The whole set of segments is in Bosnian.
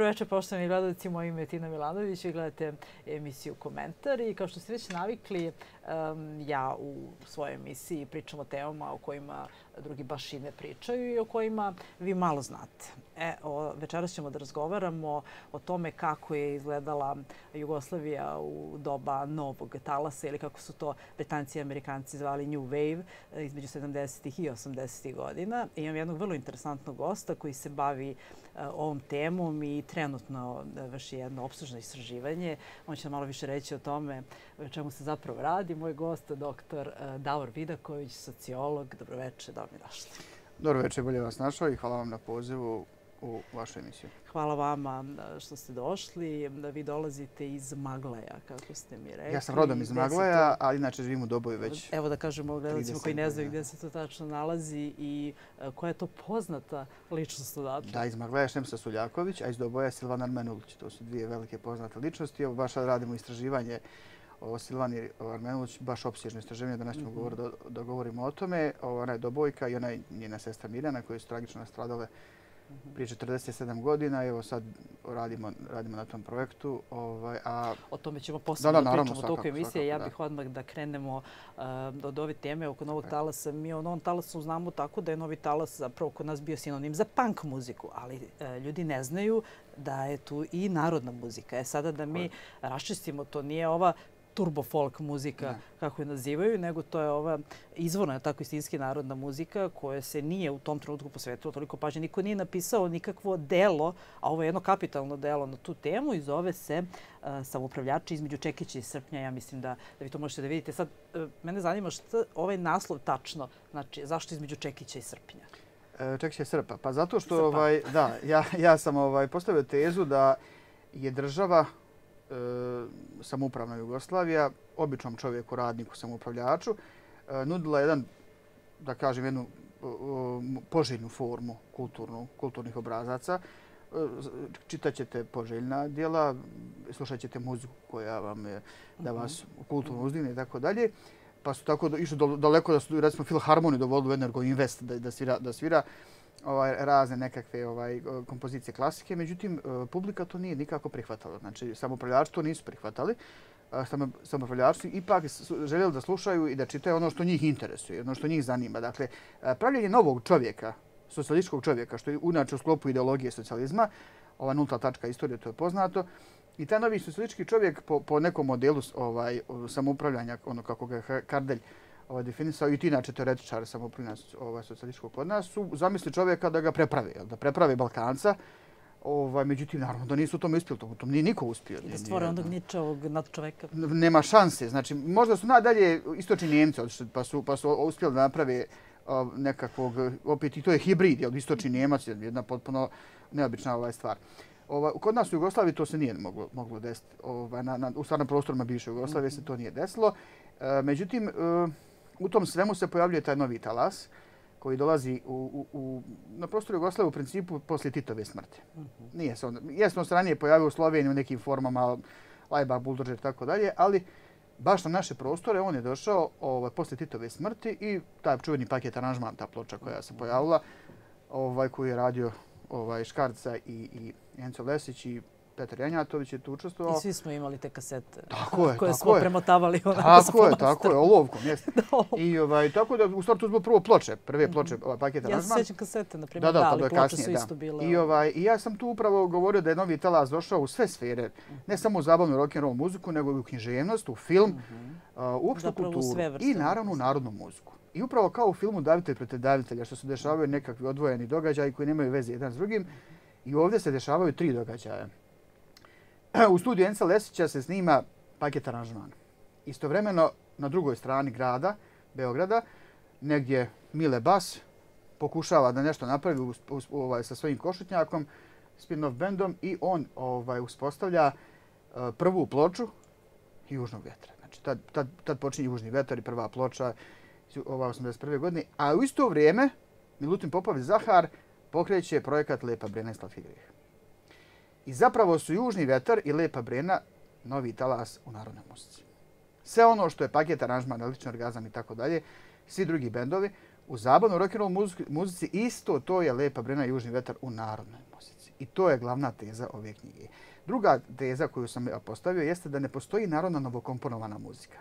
Dobro večer, poštovani gledalci. Moje ime je Tina Milanović i gledate emisiju Komentar. I kao što ste već navikli, ja u svojoj emisiji pričam o temama o kojima drugi baš i ne pričaju i o kojima vi malo znate. E, večeras ćemo da razgovaramo o tome kako je izgledala Jugoslavija u doba novog talasa ili kako su to Britanci i Amerikanci zvali New Wave e, između 70-ih i 80-ih godina. imam jednog vrlo interesantnog gosta koji se bavi e, ovom temom i trenutno e, vrši jedno obsužno istraživanje. On će nam malo više reći o tome o čemu se zapravo radi. Moj gost je doktor Davor Vidaković, sociolog. Dobroveče, dobro došli. Dobro večer, bolje vas našao i hvala vam na pozivu u vašu emisiju. Hvala vama što ste došli. Vi dolazite iz Maglaja, kako ste mi rekli. Ja sam rodom iz Maglaja, ali inače živim u Doboju već Evo da kažemo gledalcima koji ne znaju gdje se to tačno nalazi i e, koja je to poznata ličnost u datu. Da, iz Maglaja Šemsa Suljaković, a iz Doboja Silvana Armenulić. To su dvije velike poznate ličnosti. Evo baš radimo istraživanje Silvani Armenović, baš opsježno istraživanje, danas ćemo mhm. govoriti da govorimo o tome. Ona je Dobojka i ona je njena sestra Mirjana koja je tragično nastradale mhm. prije 47 godina. Evo sad radimo, radimo na tom projektu. Ovaj, a... O tome ćemo posebno da, da, naravno, pričamo toliko emisije. Ja bih odmah da krenemo eh, od ove teme oko novog talasa. Mi o novom talasu znamo tako da je novi talas zapravo kod nas bio sinonim za punk muziku, ali eh, ljudi ne znaju da je tu i narodna muzika. E sada da mi raščistimo, to nije ova turbo folk muzika, kako je nazivaju, nego to je ova izvorna, tako istinski narodna muzika koja se nije u tom trenutku posvetila toliko pažnje. Niko nije napisao nikakvo delo, a ovo je jedno kapitalno delo na tu temu i zove se eh, Samoupravljači između Čekića i Srpnja. Ja mislim da, da vi to možete da vidite. Sad, eh, mene zanima što ovaj naslov tačno, znači zašto između Čekića i Srpnja? E, Čekića i Srpa. Pa zato što, ovaj, da, ja, ja sam ovaj, postavio tezu da je država E, samoupravna Jugoslavija, običnom čovjeku, radniku, samoupravljaču, e, nudila jedan, da kažem, jednu poželjnu formu kulturnu, kulturnih obrazaca. E, čitat ćete poželjna dijela, slušat ćete muziku koja vam je da vas mhm. kulturno uzdigne i tako dalje. Pa su tako išli daleko da su, recimo, filharmoniju dovolili u Energo Invest da, da svira, da svira ovaj, razne nekakve ovaj, kompozicije klasike, međutim, e, publika to nije nikako prihvatala. Znači, samo samopravljači to nisu prihvatali. E, samo, samopravljači ipak su željeli da slušaju i da čitaju ono što njih interesuje, ono što njih zanima. Dakle, e, pravljenje novog čovjeka, socijalističkog čovjeka, što je unače u sklopu ideologije socijalizma, ova nulta tačka istorije, to je poznato, I taj novi socijalistički čovjek po, po nekom modelu ovaj samoupravljanja, ono kako ga Kardelj ovaj, definisao i ti inače teoretičari samo pri nas, ovaj, socijalističkog kod nas, su zamisli čovjeka da ga prepravi da prepravi Balkanca, Ovaj, međutim, naravno da nisu u tom uspjeli, to tom nije niko uspio. I da stvore onog nad čovjeka Nema šanse. Znači, možda su nadalje istočni Njemci odšli, pa su, pa su uspjeli da naprave nekakvog, opet i to je hibrid, jel, istočni Njemac je jedna potpuno neobična ovaj stvar. Ova, kod nas u Jugoslaviji to se nije moglo, moglo desiti. Ova, na, na, u stvarnom prostorima bivše Jugoslavije mm -hmm. se to nije desilo. E, međutim, e, u tom svemu se pojavljuje taj novi talas koji dolazi u, u, u, na prostor Jugoslava u principu poslije Titove smrti. Mhm. Nije se on, jesno se ranije pojavio u Sloveniji u nekim formama, lajba, buldožer i tako dalje, ali baš na naše prostore on je došao ovaj, poslije Titove smrti i taj čuveni paket aranžman, ta ploča koja se pojavila, ovaj, koju je radio ovaj, Škarca i, i Enco Lesić i Petar Janjatović je tu učestvovao. I svi smo imali te kasete koje tako smo je. premotavali. Tako je, tako je, olovkom, jes. I ovaj, tako da, u startu smo prvo ploče, prve mhm. ploče, paketa ovaj, paket Ja se sjećam kasete, na primjer, da, da, pa da, su isto bile. I, ono. ovaj, I ja sam tu upravo govorio da je novi talas došao u sve sfere, ne samo u zabavnu rock and roll muziku, nego i u književnost, u film, mhm. u opštu kulturu i naravno u narodnu muziku. I upravo kao u filmu Davitelj prete Davitelja, što se dešavaju nekakvi odvojeni događaji koji nemaju veze jedan s drugim, i ovdje se dešavaju tri događaja. U studiju Ensa Lesića se snima paket aranžmana. Istovremeno, na drugoj strani grada, Beograda, negdje Mile Bas pokušava da nešto napravi uz, ovaj, sa svojim košutnjakom, spin-off bendom, i on ovaj uspostavlja e, prvu ploču južnog vjetra. Znači, tad, tad, tad počinje južni vjetar i prva ploča ova 81. godine. A u isto vrijeme, Milutin Popović Zahar pokreće projekat Lepa Brenestal Figrih. I zapravo su južni vetar i lepa brena novi talas u narodnoj muzici. Sve ono što je paket, aranžman, električni orgazam i tako dalje, svi drugi bendovi, u zabavnom rock'n'roll muzici isto to je lepa brena i južni vetar u narodnoj muzici. I to je glavna teza ove knjige. Druga teza koju sam postavio jeste da ne postoji narodna novokomponovana muzika.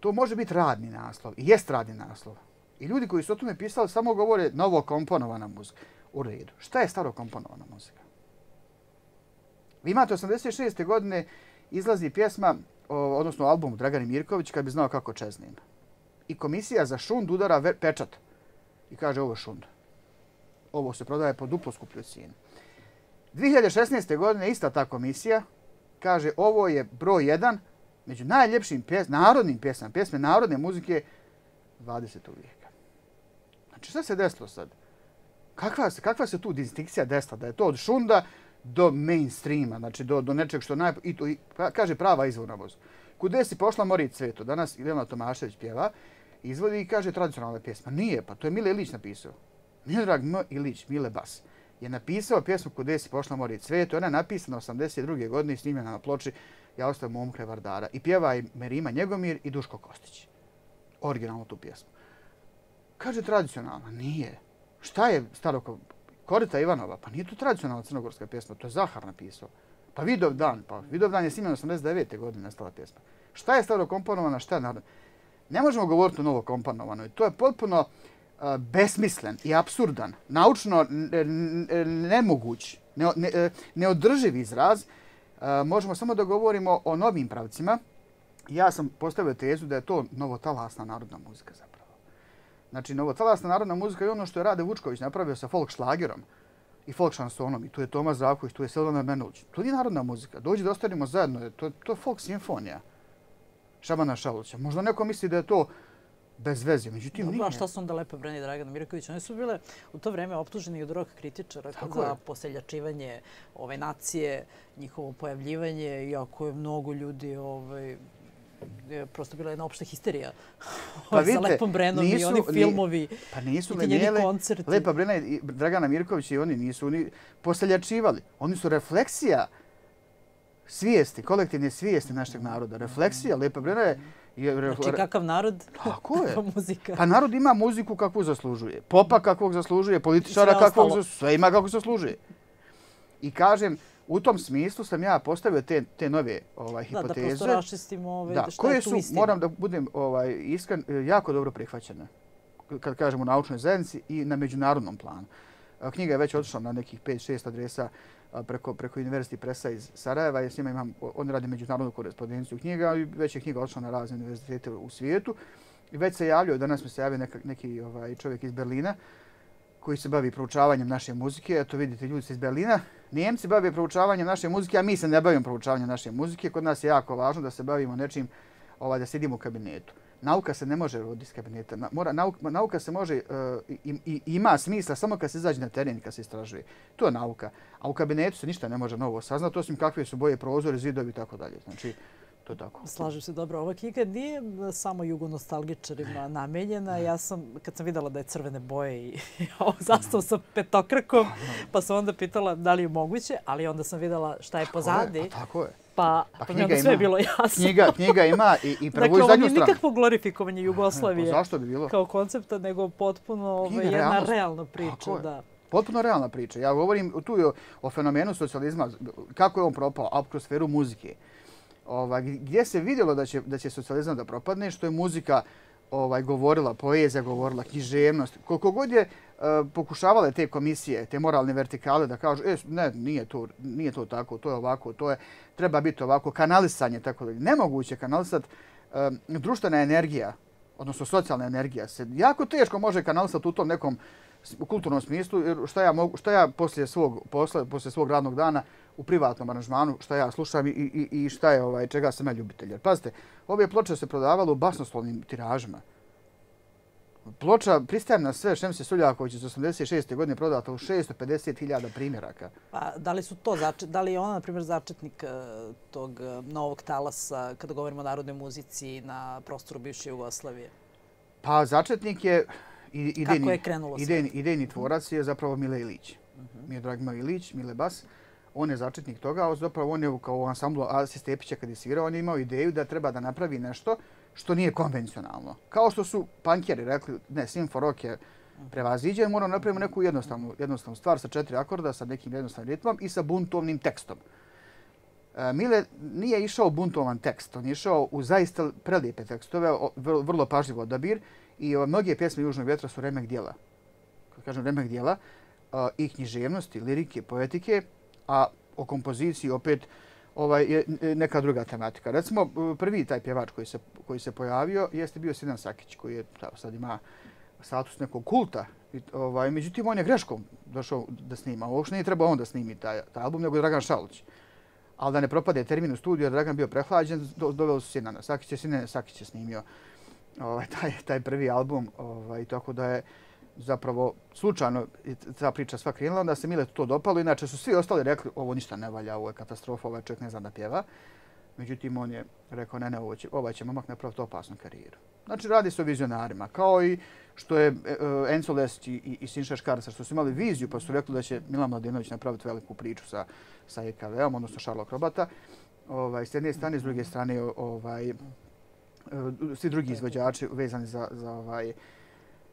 To može biti radni naslov, i jest radni naslov. I ljudi koji su o tome pisali samo govore novokomponovana muzika. U redu. Šta je starokomponovana muzika? Vi imate 86. godine, izlazi pjesma, odnosno album Dragani Mirković, kad bi znao kako čeznim. I komisija za šund udara pečat i kaže ovo šund. Ovo se prodaje po duplo skuplju cijenu. 2016. godine ista ta komisija kaže ovo je broj jedan među najljepšim pjes, narodnim pjesmama, pjesme narodne muzike 20. vijeka. Znači, šta se desilo sad? Kakva se, kakva se tu distinkcija desila? Da je to od šunda, do mainstreama, znači do, do nečeg što naj... I to i, pa, kaže prava izvorna voz. Kude si pošla Mori Cveto? Danas Ilona Tomašević pjeva, izvodi i kaže tradicionalna pjesma. Nije, pa to je Mile Ilić napisao. Drag M. Ilić, Mile Bas je napisao pjesmu Kude si pošla mori cveto. ona je napisana 82. godine i snimljena na ploči Ja ostavim umkre Vardara i pjeva i Merima Njegomir i Duško Kostić. Originalno tu pjesmu. Kaže tradicionalna, nije. Šta je staro Korita Ivanova, pa nije to tradicionalna crnogorska pjesma, to je Zahar napisao. Pa Vidov dan, pa Vidov dan je simen 89. godine nastala pjesma. Šta je stavno komponovana, šta je narodno? Ne možemo govoriti o novo komponovanoj. To je potpuno besmislen i absurdan, naučno nemoguć, ne, neodrživ izraz. možemo samo da govorimo o novim pravcima. Ja sam postavio tezu da je to novotalasna narodna muzika zapravo. Znači, novotvalasna narodna muzika je ono što je Rade Vučković napravio sa folk šlagerom i folk šansonom. I tu je Toma Zraković, tu je Selvana Menulić. To nije narodna muzika. Dođi da ostavimo zajedno. To, to je folk simfonija. Šabana Šalovića. Možda neko misli da je to bez veze. Međutim, nije. Šta su onda lepe brani Dragana Mirković? Oni su bile u to vreme optuženi od rock kritičara Tako za je. poseljačivanje ove nacije, njihovo pojavljivanje, iako je mnogo ljudi ovaj, prosto bila jedna opšta histerija. Pa sa vidite, Lepom Brenom nisu, i oni filmovi pa nisu i me koncerti. Lepa Brena i Dragana Mirković i oni nisu oni posaljačivali. Oni su refleksija svijesti, kolektivne svijesti našeg naroda. Refleksija. Lepa Brena je... je refle... Znači kakav narod, Tako je. muzika. Pa narod ima muziku kakvu zaslužuje. Popa kakvog zaslužuje, političara kakvog zaslužuje. Sve ima kako zaslužuje. I kažem, U tom smislu sam ja postavio te, te nove ovaj, hipoteze. Da, da prosto rašistimo ove, da, što koje je tu su, moram da budem ovaj, iskan, jako dobro prihvaćene, kad kažem u naučnoj zajednici i na međunarodnom planu. Knjiga je već odšla na nekih 5-6 adresa preko, preko Univerziti Presa iz Sarajeva, jer s njima imam, on radi međunarodnu korespondenciju knjiga, ali već je knjiga odšla na razne univerzitete u svijetu. I Već se javljaju, danas mi se javio neka, neki ovaj, čovjek iz Berlina, koji se bavi proučavanjem naše muzike. Eto, vidite, ljudi se iz Berlina, Nijemci bave proučavanjem naše muzike, a mi se ne bavimo proučavanjem naše muzike. Kod nas je jako važno da se bavimo nečim, ovaj, da sedimo u kabinetu. Nauka se ne može roditi iz kabineta. Mora, nauka, nauka se može, uh, i, i, ima smisla samo kad se izađe na teren i kad se istražuje. To je nauka. A u kabinetu se ništa ne može novo saznati, osim kakve su boje prozore, zidovi i tako dalje. Znači, To je tako. Slažem se dobro. Ova knjiga nije samo jugonostalgičarima namenjena. Ja sam, kad sam videla da je crvene boje i zastao sa petokrkom, pa, pa sam onda pitala da li je moguće, ali onda sam videla šta je pozadi. Pa tako je. Pa, pa knjiga sve je bilo jasno. Knjiga, knjiga ima i, i dakle, prvu i zadnju stranu. Dakle, ovo nikakvo glorifikovanje Jugoslavije ne, pa zašto bi bilo? kao koncepta, nego potpuno ovaj, knjiga, jedna realna priča. da. Potpuno realna priča. Ja govorim tu o, fenomenu socijalizma, kako je on propao, a kroz sferu muzike ovaj, gdje se vidjelo da će, da će socijalizam da propadne, što je muzika ovaj govorila, poezija govorila, književnost. Koliko god je e, pokušavale te komisije, te moralne vertikale da kažu, e, ne, nije to, nije to tako, to je ovako, to je, treba biti ovako, kanalisanje, tako da nemoguće kanalisati e, eh, društvena energija, odnosno socijalna energija, se jako teško može kanalisati u tom nekom kulturnom smislu, jer šta ja, mogu, šta ja poslije svog posla, poslije svog radnog dana, u privatnom aranžmanu što ja slušam i, i, i šta je ovaj, čega sam ja ljubitelj. Pazite, ove ploče se prodavalo u basnoslovnim tiražima. Ploča, pristajem na sve, Šemse Suljaković iz 86. godine prodata u 650.000 primjeraka. Pa, da li su to začet, da li je ona, na primjer, začetnik e, tog e, novog talasa kada govorimo o narodnoj muzici na prostoru bivše Jugoslavije? Pa, začetnik je ideni, Kako je krenulo ideni, ideni tvorac je zapravo Mile Ilić. Uh mhm. -huh. Mi je drag Mile Ilić, Mile Bas. Uh, on je začetnik toga, a zapravo on je kao u ansamblu Asi Stepića kad je svirao, on je imao ideju da treba da napravi nešto što nije konvencionalno. Kao što su punkjeri rekli, ne, Sim for Rock je prevaziđen, moramo napraviti neku jednostavnu, jednostavnu stvar sa četiri akorda, sa nekim jednostavnim ritmom i sa buntovnim tekstom. E, Mile nije išao buntovan tekst, on je išao u zaista prelijepe tekstove, vrlo pažljiv odabir i mnoge pjesme Južnog vjetra su remek dijela. kažem remek dijela, e, i književnosti, lirike, poetike, a o kompoziciji opet ovaj, je neka druga tematika. Recimo, prvi taj pjevač koji se, koji se pojavio jeste bio Sinan Sakić, koji je sad ima status nekog kulta. I, ovaj, međutim, on je greškom došao da snima. Uopšte ne trebao on da snimi taj, taj album, nego Dragan Šalić. Al da ne propade termin u studiju, Dragan bio prehlađen, do, doveo su Sinana. Sakić je, Sinan Sakić je snimio ovaj, taj, taj prvi album. Ovaj, tako da je zapravo slučajno ta priča sva krenula, onda se Mile to dopalo. Inače su svi ostali rekli ovo ništa ne valja, ovo je katastrofa, ovaj čovjek ne zna da pjeva. Međutim, on je rekao ne, ne, ovo će, ovaj će momak napraviti opasnu karijeru. Znači, radi se o vizionarima, kao i što je uh, Enzo Lest i, i Sinša Škarca, što su imali viziju pa su rekli da će Milan Mladinović napraviti veliku priču sa, sa EKV-om, odnosno Sherlock Robata. Ovaj, s jedne strane, s druge strane, ovaj, e, svi drugi izvođači vezani za, za ovaj, uh,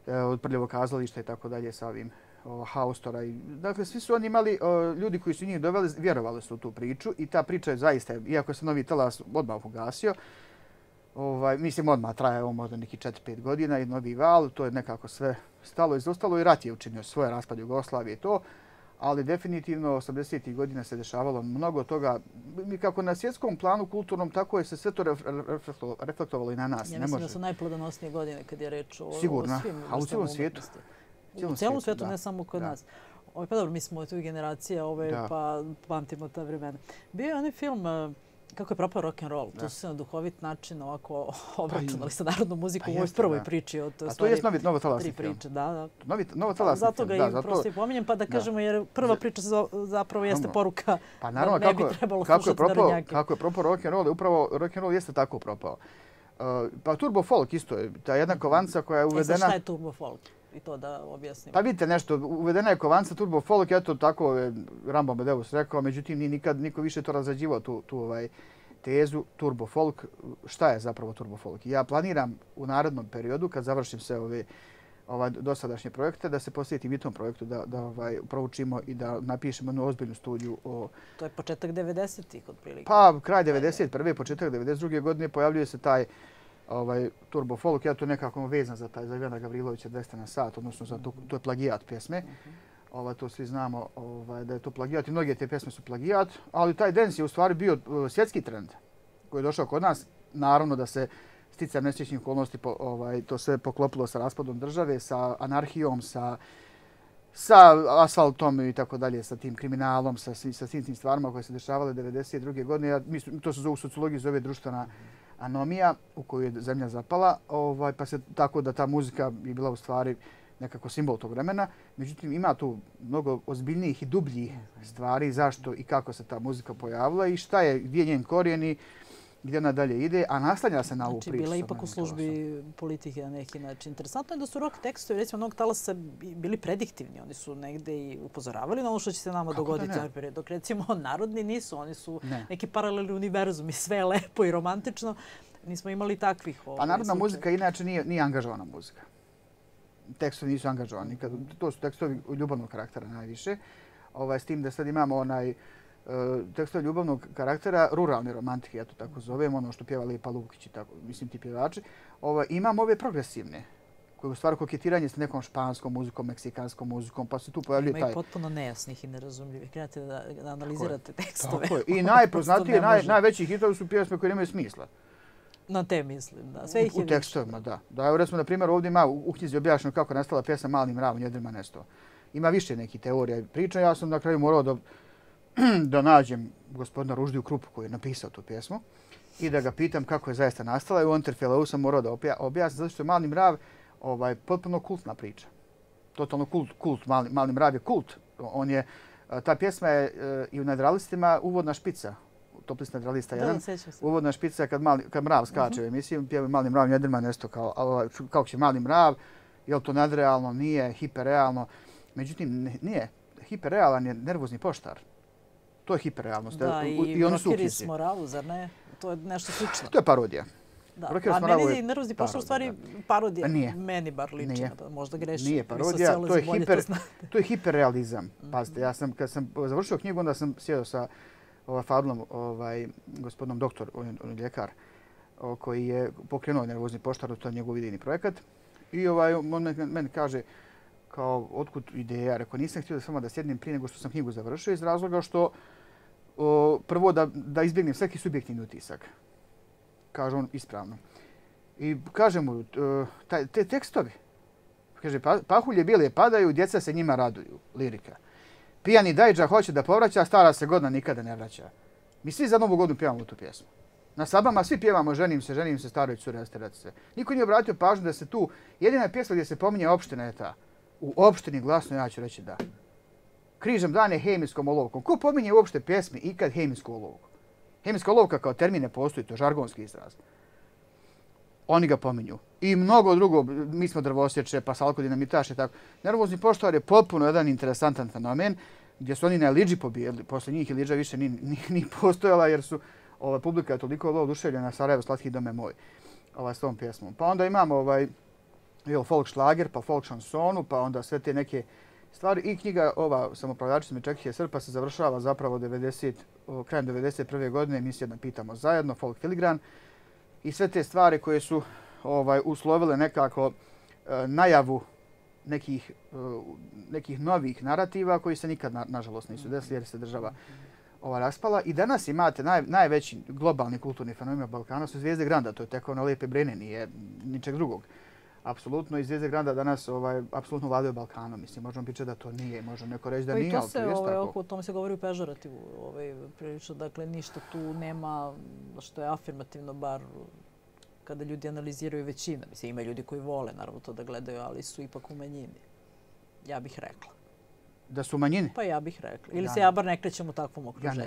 E, od prljavog kazališta i tako dalje sa ovim haustora. Dakle, svi su oni imali, ljudi koji su njih doveli, vjerovali su u tu priču i ta priča je zaista, iako se novi talas odmah ugasio, ovaj, mislim, odmah traje ovo možda neki 4-5 godina i novi val, to je nekako sve stalo i zostalo i rat je učinio svoje raspad Jugoslavije i to ali definitivno 80. godina se dešavalo mnogo toga. Mi kako na svjetskom planu kulturnom, tako je se sve to reflektovalo i na nas. Ja mislim ne može. da su najplodonosnije godine kad je reč o, svim Sigurno, a u celom svijetu. U celom svijetu, ne samo kod nas. Ove, ovaj, pa dobro, mi smo tu generacija, ove, pa pamtimo ta vremena. Bio je onaj film eh, kako je propao rock and roll? Da. Tu su se na duhovit način ovako pa obračunali pa sa narodnom muzikom pa u ovoj prvoj priči. Od, to A to je novi, novo Priče. Da, da. Novi, novo talasni Zato ga da, i prosto i pominjem, pa da kažemo, jer prva priča zapravo jeste poruka pa naravno, kako, bi kako slušati propao, darnjake. Kako je propao rock and roll, upravo rock and roll jeste tako propao. Uh, pa Turbo Folk isto je, ta jedna mm. kovanca koja je e uvedena... E, šta je Turbo Folk? i to da objasnim. Pa vidite nešto, uvedena je kovanca Turbo Folk, eto tako je Rambo Medeus rekao, međutim ni nikad niko više to razrađivao tu, tu ovaj tezu Turbo Folk. Šta je zapravo Turbo Folk? Ja planiram u narodnom periodu, kad završim sve ove ovaj, dosadašnje projekte, da se posjetim i tom projektu, da, da ovaj, proučimo i da napišemo jednu ozbiljnu studiju o... To je početak 90-ih, otprilike. Pa, kraj 90-ih prvi početak 92. godine pojavljuje se taj ovaj, Turbo Folk, ja to nekako vezan za taj, za Ivana Gavrilovića 200 na sat, odnosno za to, to je plagijat pjesme. Ova to svi znamo ovaj, da je to plagijat i mnoge te pjesme su plagijat, ali taj dance je u stvari bio uh, svjetski trend koji je došao kod nas. Naravno da se stica nesrećnih okolnosti, po, ovaj, to sve poklopilo sa raspadom države, sa anarhijom, sa sa asfaltom i tako dalje, sa tim kriminalom, sa, sa svim tim stvarima koje se dešavale 92. godine. Ja, mislim, to se zove u sociologiji, zove društvena mm -hmm anomija u koju je zemlja zapala, ovaj, pa se tako da ta muzika je bila u stvari nekako simbol tog vremena. Međutim, ima tu mnogo ozbiljnijih i dubljih stvari zašto i kako se ta muzika pojavila i šta je, gdje njen korijen i gdje ona dalje ide, a nastanja se na ovu znači, priču. Bila ipak u službi politike na neki način. Interesantno je da su rock tekstovi, recimo, onog talasa bili prediktivni. Oni su negde i upozoravali na ono što će se nama Kako dogoditi. Da ne? Ovaj Dok recimo narodni nisu, oni su neki paralelni univerzum i sve je lepo i romantično. Nismo imali takvih. Pa ovaj, pa narodna muzika inače nije, nije angažovana muzika. Tekstovi nisu angažovani. To su tekstovi ljubavnog karaktera najviše. Ovaj, s tim da sad imamo onaj... Eh, tekstove ljubavnog karaktera, ruralne romantike, ja to tako zovem, ono što pjeva Lepa Lukić i tako, mislim ti pjevači, ova, imam ove progresivne koje u stvari koketiranje s nekom španskom muzikom, meksikanskom muzikom, pa se tu pojavljuje taj... Ima i potpuno nejasnih i nerazumljivih. Krenate da, da analizirate tekstove. Tako je. I ono najpoznatije, naj, najveći hitovi su pjesme koje nemaju smisla. Na te mislim, da. Sve ih u, u tekstovima, da. Da, evo recimo, na primjer, ovdje ima u knjizi objašnjeno kako je nastala pjesma Mali mravo, Njedrima Nesto. Ima više nekih teorija i priča. Ja sam na kraju morao da da nađem gospodina Ruždiju Krupu koji je napisao tu pjesmu i da ga pitam kako je zaista nastala. I u Antrfjelovu sam morao da objasni zato što je Mali mrav ovaj, potpuno kultna priča. Totalno kult, kult mali, mali mrav je kult. On je, ta pjesma je e, i u nadralistima uvodna špica Toplis nadralista 1, uvodna špica kad, mali, kad mrav skače uh -huh. u mhm. emisiju, pjeva mali mrav, njedrma nešto kao, kao će mali mrav, je to nadrealno, nije, hiperrealno. Međutim, nije, hiperrealan je nervozni poštar. To je hiperrealnost. Da, e, i, i oni su ukrisi. smo zar ne? To je nešto slično. To je parodija. Da, Rokiru a meni je nervozni pošto u stvari parodija. Nije. Meni bar liči, Nije. možda greši. Nije parodija, to je, hiper, to, je hiperrealizam. Pazite, ja sam, kad sam završio knjigu, onda sam sjedao sa ovaj, Fadlom, ovaj, gospodinom doktor, on, je ljekar, koji je pokrenuo nervozni poštar, to je njegov idejni projekat. I ovaj, on meni kaže, kao, otkud ideja? Rekao, nisam htio da s vama da sjednem prije nego što sam knjigu završio iz razloga što o, prvo da, da izbjegnem svaki subjektivni utisak. Kaže on ispravno. I kaže mu, e, taj, te tekstovi. Kaže, pa, pahulje bile padaju, djeca se njima raduju, lirika. Pijani dajđa hoće da povraća, stara se godina nikada ne vraća. Mi svi za novu godinu pjevamo tu pjesmu. Na sabama svi pjevamo, ženim se, ženim se, staroj cure, rastirat se. Niko nije obratio pažnju da se tu, jedina pjesma gdje se pominje opština je ta. U opštini glasno ja ću reći da križem dane hemijskom olovkom. Ko pominje uopšte pjesme ikad hemijsku olovku? Hemijska olovka kao termin ne postoji, to je žargonski izraz. Oni ga pominju. I mnogo drugo, mi smo drvosječe, pa salkodinamitaše, tako. Nervozni poštovar je potpuno jedan interesantan fenomen gdje su oni na Lidži pobijedili. Posle njih Lidža više ni, ni, ni postojala jer su ova publika je toliko ovo oduševljena Sarajevo slatki dome moj ovaj, s tom pjesmom. Pa onda imamo ovaj, jel, folk šlager, pa folk šansonu, pa onda sve te neke stvari i knjiga ova samopravljači sa Mečekije Srpa se završava zapravo 90, krajem 1991. godine, mi se jedna pitamo zajedno, Folk Filigran, i sve te stvari koje su ovaj uslovile nekako eh, najavu nekih, eh, nekih novih narativa koji se nikad, na, nažalost, nisu desili jer se država ova raspala. I danas imate naj, najveći globalni kulturni fenomen Balkana su Zvijezde Granda, to je tako ono lijepe brene, nije ničeg drugog apsolutno i Zvijezde Granda danas ovaj, apsolutno vladaju Balkanom. Mislim, možemo pričati da to nije, možemo neko reći da pa nije, to se, ali to ovaj, tako. O tome se govori u pežorativu, ovaj, prilično, dakle, ništa tu nema što je afirmativno, bar kada ljudi analiziraju većina. Mislim, ima ljudi koji vole, naravno, to da gledaju, ali su ipak u manjini, ja bih rekla. Da su manjine? Pa ja bih rekla. Ili se ja bar ne krećem u takvom okruženju.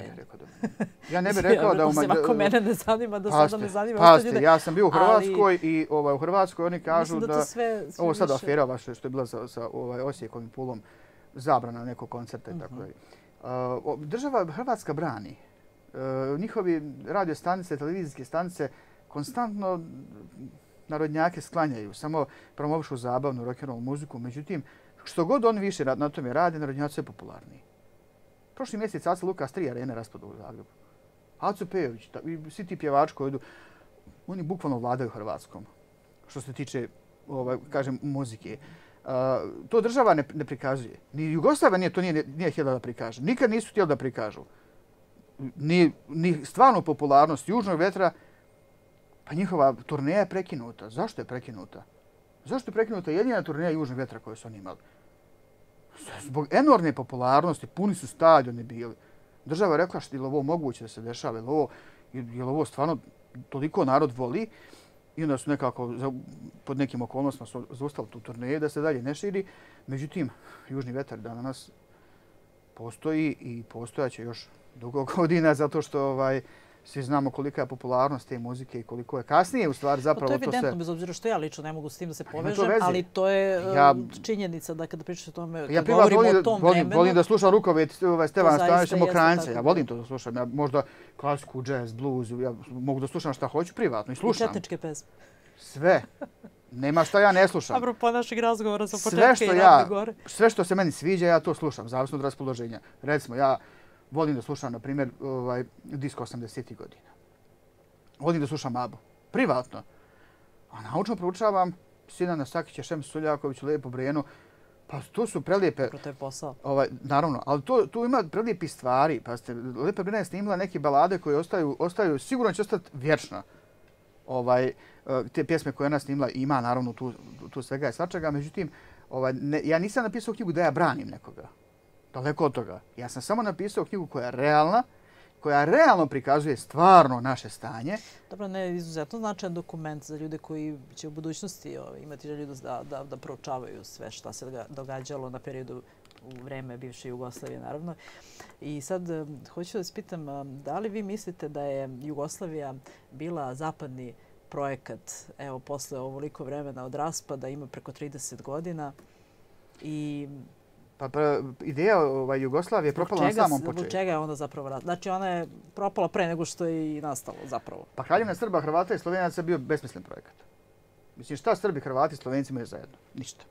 Ja ne bih rekao da manjine. Ja u manjine. Ako mene ne zanima, da paste, sada me zanima. Paste, ja sam bio u Hrvatskoj i ovaj, u Hrvatskoj oni kažu da... ovo sada više. afera vaša što je bila sa, sa ovaj, Osijekom i Pulom zabrana nekog koncerta i tako mhm. dalje. Uh, država Hrvatska brani. Uh, njihovi radio stanice, televizijske stanice konstantno narodnjake sklanjaju. Samo promovišu zabavnu rock'n'roll muziku. Međutim, uh, Što god on više na tome radi, narodnjaci je popularniji. Prošli mjesec Aca Lukas tri arene raspada u Zagrebu. Acu Pejović, ta, i svi ti pjevači koji idu, oni bukvalno vladaju Hrvatskom. Što se tiče, ovaj, kažem, muzike. Uh, to država ne, ne prikazuje. Ni Jugoslava nije to nije, nije htjela da prikaže. Nikad nisu htjeli da prikažu. Ni, ni stvarno popularnost Južnog vetra, pa njihova turneja je prekinuta. Zašto je prekinuta? Zašto je prekinuta jedina turneja Južnog vetra koju su oni imali? Zbog enormne popularnosti, puni su stadioni bili. Država je rekla što je ovo moguće da se dešava, je li ovo, stvarno toliko narod voli. I onda su nekako pod nekim okolnostima su zaustali tu turneju da se dalje ne širi. Međutim, Južni vetar danas postoji i postojaće još dugo godina zato što ovaj, svi znamo kolika je popularnost te muzike i koliko je kasnije u stvari pa zapravo to, to, je evidentno, to se... bez obzira što ja lično ne mogu s tim da se povežem, ali to je e, činjenica da kada pričate o tome, ja kad volim, o tom volim, vremenu... Volim da slušam rukove ovaj, Stevana Stanovića Mokranjca, ja volim to da slušam. Ja možda klasiku, jazz, blues, ja mogu da slušam šta hoću privatno i slušam. I četničke pesme. Sve. Nema šta ja ne slušam. Dobro, po našeg razgovora sa početka i ja, gore. Sve što se meni sviđa, ja to slušam, zavisno od raspoloženja. Recimo, ja, volim da slušam, na primjer, ovaj, disk 80. ih godina. Volim da slušam ABU. Privatno. A naučno proučavam Sina Nasakića, Šem Suljaković, Lepo Brenu. Pa to su prelijepe... Pro je posao. Ovaj, naravno, ali to, tu ima prelijepi stvari. Pa ste, Lepo Brena je snimila neke balade koje ostaju, ostaju sigurno će ostati vječno. Ovaj, eh, te pjesme koje ona snimila ima, naravno, tu, tu svega i svačega. Međutim, ovaj, ne, ja nisam napisao knjigu da ja branim nekoga daleko od toga. Ja sam samo napisao knjigu koja je realna, koja realno prikazuje stvarno naše stanje. Dobro, ne, izuzetno značajan dokument za ljude koji će u budućnosti ovaj, imati želju da, da, da proučavaju sve što se događalo na periodu u vreme bivše Jugoslavije, naravno. I sad hoću da pitam, da li vi mislite da je Jugoslavija bila zapadni projekat, evo, posle ovoliko vremena od raspada, ima preko 30 godina i Pa ideja ovaj, Jugoslavije je propala čega, na samom početku. Zbog čega je onda zapravo rat? Znači ona je propala pre nego što je i nastalo zapravo. Pa Kraljevina Srba, Hrvata i Slovenaca je bio besmislen projekat. Mislim, šta Srbi, Hrvati i Slovenci imaju zajedno? Ništa.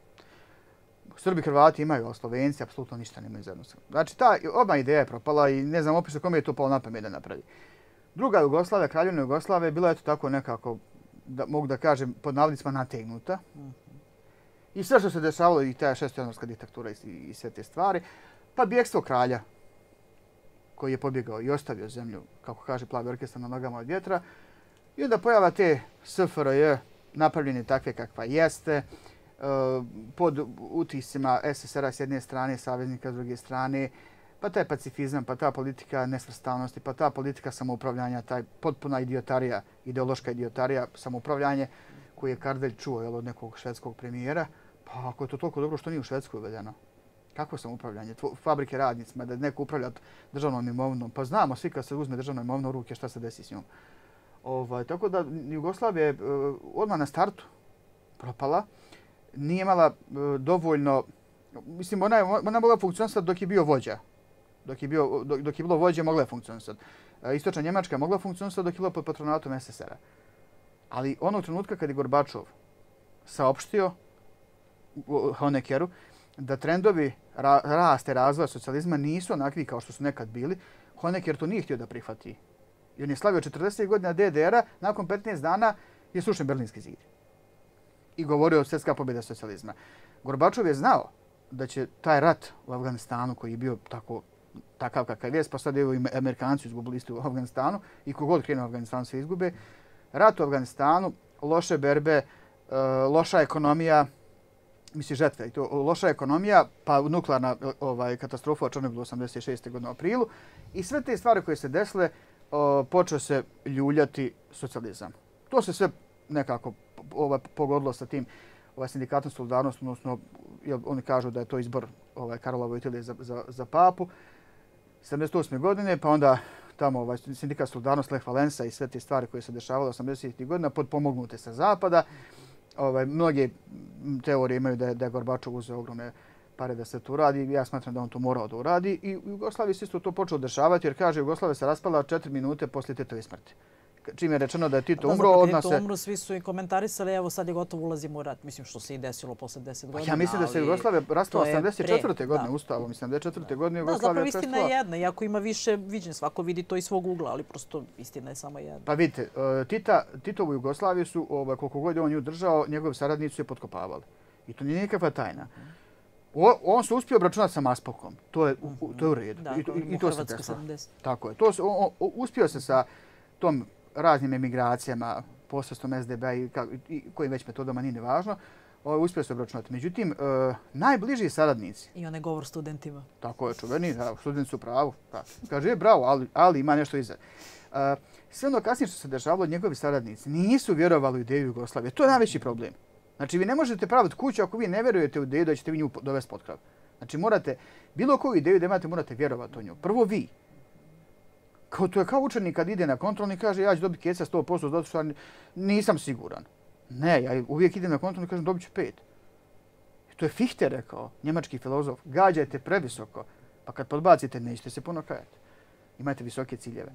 Srbi, Hrvati imaju, a Slovenci apsolutno ništa ne imaju zajedno. Znači, ta obma ideja je propala i ne znam opisno kom je to palo na pamet da napravi. Druga Jugoslavija, Kraljevina Jugoslavije, bila je to tako nekako, da, mogu da kažem, pod navodnicima nategnuta. Mm i sve što se dešavalo i ta šestojanorska diktatura i, i sve te stvari, pa bjekstvo kralja koji je pobjegao i ostavio zemlju, kako kaže plavi orkestar na nogama od vjetra, i onda pojava te SFRJ napravljene takve kakva jeste, e, pod utisima SSR-a s jedne strane, saveznika s druge strane, pa taj pacifizam, pa ta politika nesvrstavnosti, pa ta politika samoupravljanja, taj potpuna idiotarija, ideološka idiotarija, samoupravljanje koje je Kardelj čuo jel, od nekog švedskog premijera. Pa ako je to toliko dobro što nije u Švedskoj uvedeno. Kako sam upravljanje? Tvo, fabrike radnicima, da neko upravlja državnom imovnom. Pa znamo svi kad se uzme državna imovna u ruke šta se desi s njom. Ovaj, tako da Jugoslavija je eh, odmah na startu propala. Nije imala eh, dovoljno... Mislim, ona je, ona je mogla funkcionisati dok je bio vođa. Dok je, bio, dok, dok je bilo vođa, mogla je funkcionisati. Eh, istočna Njemačka mogla je mogla funkcionisati dok je bilo pod patronatom SSR-a. Ali onog trenutka kad je Gorbačov saopštio Honeckeru, da trendovi ra raste, razvoja socijalizma nisu onakvi kao što su nekad bili. Honecker to nije htio da prihvati. I on je slavio 40. godina DDR-a, nakon 15 dana je slušen Berlinski zid. I govorio o svjetska pobjeda socijalizma. Gorbačov je znao da će taj rat u Afganistanu koji je bio tako takav kakav je, pa sad je Amerikanci izgubili isto u Afganistanu i kogod krene u Afganistanu se izgube. Rat u Afganistanu, loše berbe, e, loša ekonomija, misli žetve i to loša ekonomija, pa nuklearna ovaj, katastrofa u bilo 86. godine u aprilu i sve te stvari koje se desile o, počeo se ljuljati socijalizam. To se sve nekako ovaj, pogodilo sa tim ovaj, sindikatom solidarnost, odnosno je oni kažu da je to izbor ovaj, Karola Vojtila za, za, za papu. 78. godine, pa onda tamo ovaj, sindikat solidarnost Lech Valensa i sve te stvari koje se dešavale 80. ih godina, pod pomognute sa zapada. Mm ovaj, mnoge teorije imaju da da Gorbačov uzeo ogromne pare da se to radi. Ja smatram da on to morao da uradi. I Jugoslavija Jugoslaviji se isto to počeo dešavati jer kaže Jugoslavija se raspala 4 minute posle Titove smrti čim je rečeno da je Tito umro, odmah se... Umro, svi su i komentarisali, evo sad je gotovo ulazimo u rat. Mislim što se i desilo posle 10 pa godina. ja mislim da se Jugoslavia rastala 74. godine da. ustavo. Mislim da je 4. godine Jugoslavia prestala. Zapravo istina je jedna, iako ima više viđenja. Svako vidi to iz svog ugla, ali prosto istina je samo jedna. Pa vidite, e, Tito Titovu Jugoslaviju su, ovaj, koliko god je on ju držao, njegove saradnicu je potkopavali. I to nije nikakva tajna. O, on se uspio obračunati sa Maspokom. To je, u, to je u redu. Da, I, to, i se Tako je. To se, uspio se sa tom raznim emigracijama, posredstvom SDB i, ka, i kojim već metodama nije nevažno, ovo ovaj, je uspio se obračunati. Međutim, e, najbliži saradnici... I onaj govor studentima. Tako je, čuveni, da, student su pravo. Da. Pa, kaže, je bravo, ali, ali ima nešto iza. E, sve ono kasnije što se državalo, njegovi saradnici nisu vjerovali u ideju Jugoslavije. To je najveći problem. Znači, vi ne možete praviti kuću ako vi ne vjerujete u ideju da ćete vi nju dovesti pod krav. Znači, morate, bilo koju ideju da imate, morate vjerovati u nju. Prvo vi, kao to je kao učenik kad ide na kontrolni kaže ja ću dobiti keca 100% zato što ja nisam siguran. Ne, ja uvijek idem na kontrolni kažem dobit ću 5. E, to je Fichte rekao, njemački filozof, gađajte previsoko, pa kad podbacite nećete se puno kajati. Imajte visoke ciljeve.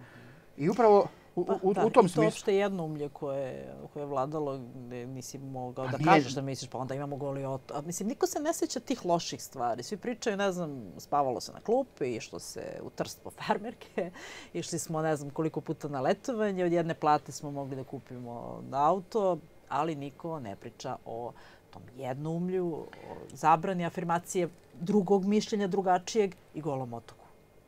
I upravo Pa, u, da, u tom smislu. I to uopšte jedno umlje koje, koje je vladalo, gde nisi mogao pa da kažeš da misliš, pa onda imamo goli A, Mislim, niko se ne sjeća tih loših stvari. Svi pričaju, ne znam, spavalo se na klupi, išlo se u trst po farmerke, išli smo ne znam koliko puta na letovanje, od jedne plate smo mogli da kupimo na auto, ali niko ne priča o tom jednoumlju, o zabrani afirmacije drugog mišljenja, drugačijeg i golom otoku,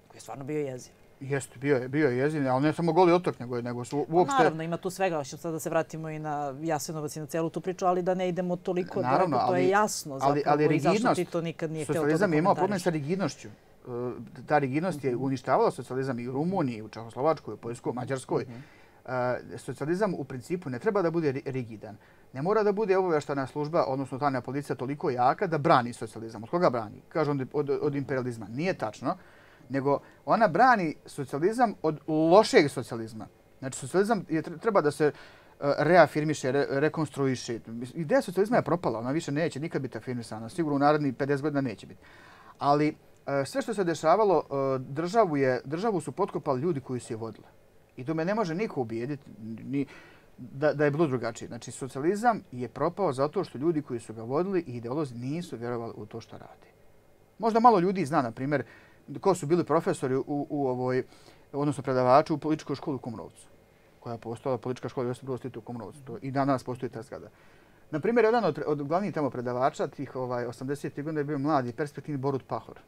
koji je stvarno bio jeziv. Jeste, bio je, bio je jeziv, ali ne samo goli otok, nego, nego su pa uopšte... Naravno, ima tu svega, ćemo sad da se vratimo i na Jasenovac i na celu tu priču, ali da ne idemo toliko Naravno, drago, to ali, je jasno zapravo ali, ali rigidnost, i zašto ti to nikad nije htio to da Socializam imao problem sa rigidnošću. E, ta rigidnost je mhm. uništavala socijalizam i u Rumuniji, u Čehoslovačkoj, u Poljskoj, u Mađarskoj. Uh socijalizam u principu ne treba da bude rigidan. Ne mora da bude obaveštana služba, odnosno tajna policija, toliko jaka da brani socijalizam. Od koga brani? Kažu od, od, od imperializma. Nije tačno. Uh, nego ona brani socijalizam od lošeg socijalizma. Znači, socijalizam je, treba da se e, reafirmiše, re, rekonstruiše. Ideja socijalizma je propala, ona više neće nikad biti afirmisana. Sigurno u narodni 50 godina neće biti. Ali e, sve što se dešavalo, e, državu, je, državu su potkopali ljudi koji su je vodili. I do me ne može niko ubijediti ni, da, da je bilo drugačije. Znači, socijalizam je propao zato što ljudi koji su ga vodili i ideolozi nisu vjerovali u to što radi. Možda malo ljudi zna, na primjer, ko su bili profesori u, u ovoj, odnosno predavači u političkoj školi u Komunovcu, koja je postala politička škola Josip Broz Tito u Komunovcu. To I danas postoji ta skada. Na primjer, jedan od, od glavnih tamo predavača tih ovaj, 80. godina je bio mladi perspektivni Borut Pahor.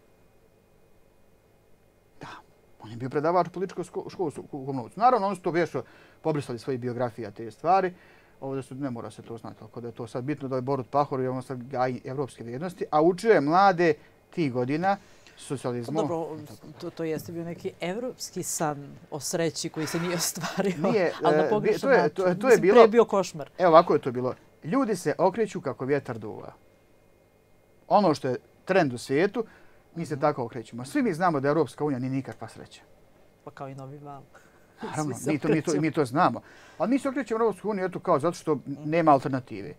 Da, on je bio predavač u političkoj školi u Komunovcu. Naravno, oni su to vješo pobrisali svoje biografije te stvari. Ovo da su, ne mora se to znati, tako da je to sad bitno da je Borut Pahor i on sad gaji evropske vrijednosti, a učio je mlade tih godina, socijalizmu. Dobro, to, to jeste bio neki evropski san o sreći koji se nije ostvario, nije, ali na e, pogrešan to je, to, je bilo, bio košmar. Evo ovako je to bilo. Ljudi se okreću kako vjetar duva. Ono što je trend u svijetu, mi se tako okrećemo. Svi mi znamo da Europska unija nije nikakva sreća. Pa kao i novi val. Naravno, mi to, mi, to, mi to znamo. Ali mi se okrećemo u Europsku uniju eto, kao zato što mm. nema alternative.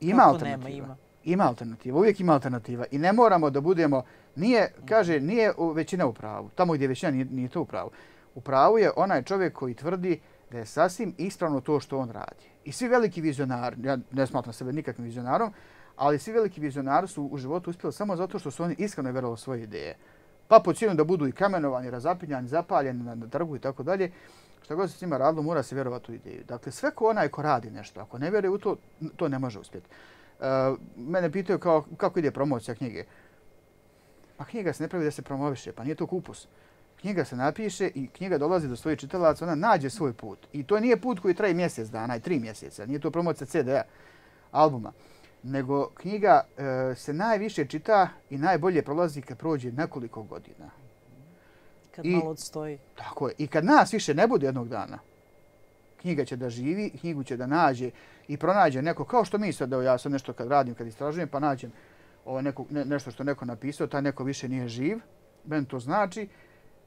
Ima Kako alternativa ima alternativa, uvijek ima alternativa i ne moramo da budemo, nije, kaže, nije većina u pravu, tamo gdje većina nije, nije to u pravu. U pravu je onaj čovjek koji tvrdi da je sasvim ispravno to što on radi. I svi veliki vizionari, ja ne smatram sebe nikakvim vizionarom, ali svi veliki vizionari su u životu uspjeli samo zato što su oni iskreno vjerovali svoje ideje. Pa po cijelu da budu i kamenovani, razapinjani, zapaljeni na, na trgu i tako dalje, što god se s njima radilo, mora se vjerovati u ideju. Dakle, sve ko onaj ko radi nešto, ako ne vjeruje u to, to ne može uspjeti. Eh, mene pitaju kao, kako ide promocija knjige. Pa knjiga se ne pravi da se promoviše, pa nije to kupus. Knjiga se napiše i knjiga dolazi do svojih čitalaca, ona nađe svoj put. I to nije put koji traje mjesec dana i tri mjeseca, nije to promocija CD-a, albuma. Nego knjiga eh, se najviše čita i najbolje prolazi kad prođe nekoliko godina. Kad I, malo odstoji. Tako je. I kad nas više ne bude jednog dana, knjiga će da živi, knjigu će da nađe i pronađe neko, kao što mi sad, evo ja sam nešto kad radim, kad istražujem, pa nađem ovo neko, ne, nešto što neko napisao, taj neko više nije živ, meni to znači,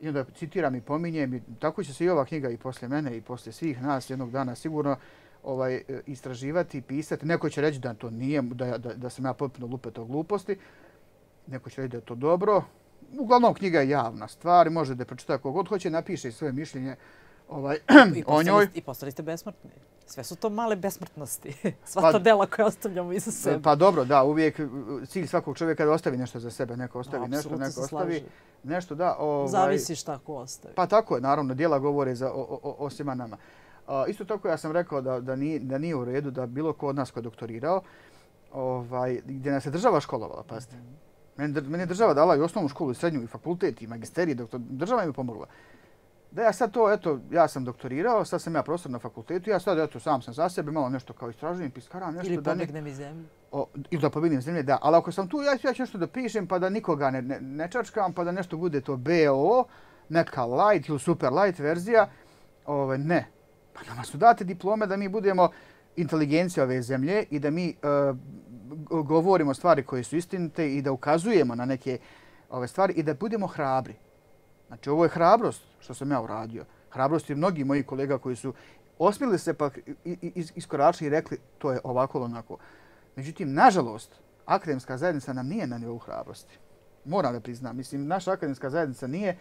i onda citiram i pominjem, i tako će se i ova knjiga i posle mene i posle svih nas jednog dana sigurno ovaj e, istraživati pisati. Neko će reći da to nije, da, da, da se ja potpuno lupeta o gluposti, neko će reći da je to dobro. Uglavnom, knjiga je javna stvar, može da je pročita kogod hoće, napiše svoje mišljenje, ovaj, I o njoj. I postali ste besmrtni. Sve su to male besmrtnosti. Sva pa, ta dela koja ostavljamo iza pa sebe. Pa dobro, da, uvijek uh, cilj svakog čovjeka je da ostavi nešto za sebe. Neko ostavi no, nešto, neko ostavi slaži. nešto. Da, ovaj, Zavisi šta ko ostavi. Pa tako je, naravno, dijela govore za, o, o, o svima nama. A, isto tako ja sam rekao da, da, ni, da nije u redu da bilo ko od nas ko je doktorirao, ovaj, gdje nas je država školovala, pazite. Mm. Meni, meni je država dala i osnovnu školu, i srednju, i fakultet, i magisterij, doktor, država mi je pomogla da ja sad to, eto, ja sam doktorirao, sad sam ja profesor na fakultetu, ja sad, eto, sam sam za sebe, malo nešto kao istražujem, piskaram nešto. Ili pobjegnem da ne, iz zemlje. O, ili da pobjegnem iz zemlje, da. Ali ako sam tu, ja, ja ću nešto da pišem, pa da nikoga ne, ne, ne čačkam, pa da nešto bude to BO, neka light ili super light verzija, ove, ovaj, ne. Pa nama su date diplome da mi budemo inteligencija ove zemlje i da mi e, govorimo stvari koje su istinite i da ukazujemo na neke ove stvari i da budemo hrabri. Znači, ovo je hrabrost što sam ja uradio. Hrabrosti mnogi moji kolega koji su osmijeli se pa iskoračili i rekli to je ovako ili onako. Međutim, nažalost, akademska zajednica nam nije na nivou hrabrosti. Moram da priznam. Mislim, naša akademska zajednica nije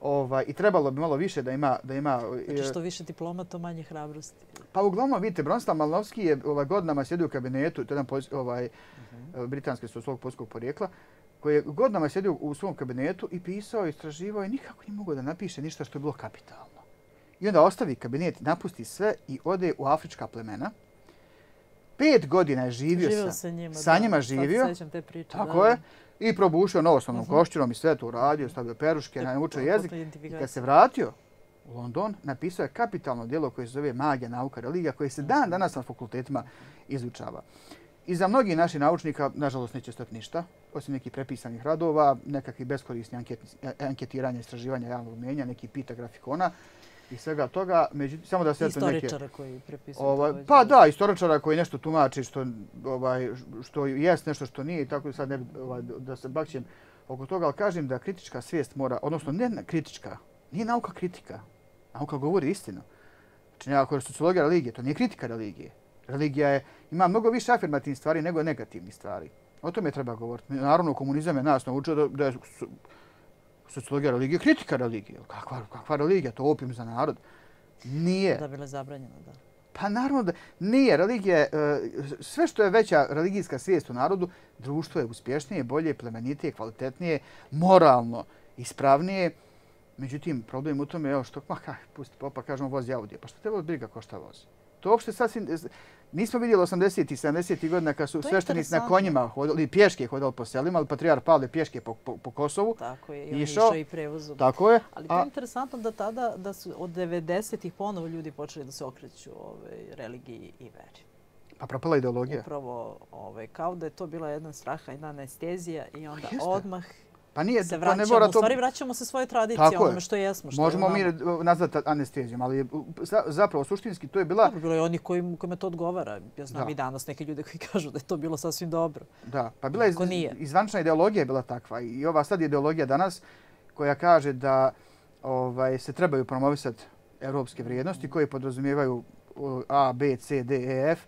ova, i trebalo bi malo više da ima... Da ima znači e, što više diploma, to manje hrabrosti. Pa uglavnom, vidite, Bronstav Malnovski je ovaj, godinama sjedio u kabinetu, to je jedan ovaj, mhm. e, britanski svog polskog porijekla, koji je godinama sjedio u svom kabinetu i pisao, istraživao i nikako nije mogao da napiše ništa što je bilo kapitalno. I onda ostavi kabinet, napusti sve i ode u afrička plemena. Pet godina je živio, živio sa, sa njima. Sa njima da, živio. Sad te priče. Tako da. je. I probušio novoslovnom mhm. koštinom i sve to uradio, stavio peruške, e, naučio jezik. I kad se vratio u London, napisao je kapitalno djelo koje se zove Magija, nauka, religija, koje se dan mhm. danas na fakultetima izučava. I za mnogi naši naučnika, nažalost, neće stati ništa osim nekih prepisanih radova, nekakvih beskorisnih anketi, e, anketiranja, istraživanja javnog mnenja, neki pita grafikona i svega toga. Među, samo da se istoričara neke, koji prepisuju ovaj, Pa da, istoričara koji nešto tumači što, ovaj, što jest nešto što nije i tako sad ne, ovaj, da se bakćem oko toga, ali kažem da kritička svijest mora, odnosno ne kritička, nije nauka kritika. Nauka govori istinu. Znači, ako je sociologija religije, to nije kritika religije. Religija je, ima mnogo više afirmativnih stvari nego negativnih stvari. O tome treba govoriti. Naravno, komunizam je nas naučio da, da je sociologija religije kritika religije. Kakva, kakva religija? To opim za narod. Nije. Da bilo zabranjeno, da. Pa naravno da nije. Religija, e, sve što je veća religijska svijest u narodu, društvo je uspješnije, bolje, plemenitije, kvalitetnije, moralno ispravnije. Međutim, problem u tome je što, ma kaj, pusti popa, pa kažemo, vozi Audi. Pa što te vozi briga ko šta vozi? To uopšte sasvim... Nismo vidjeli 80. i 70. godina kad su sveštenici na konjima hodali, pješke hodali po selima, ali Patriar Pavle pješke po, po, po Kosovu. Tako je, i on išao i prevozom. Tako je. Ali to je interesantno da tada, da su od 90. ih ponovo ljudi počeli da se okreću ove, religiji i veri. Pa propala ideologija. Upravo ove, ovaj, kao da je to bila jedna straha, jedna anestezija i onda pa odmah... Pa nije, se vraćamo, pa ne mora to... u vraćamo se svoje tradicije, Tako onome što jesmo. Što Možemo mi nazvati anestezijom, ali zapravo suštinski to je bila... Dobro, bilo je onih kojim, kojima to odgovara. Ja znam da. i danas neke ljude koji kažu da je to bilo sasvim dobro. Da, pa bila je izvančna ideologija je bila takva. I ova sad ideologija danas koja kaže da ovaj, se trebaju promovisati evropske vrijednosti koje podrazumijevaju A, B, C, D, E, F,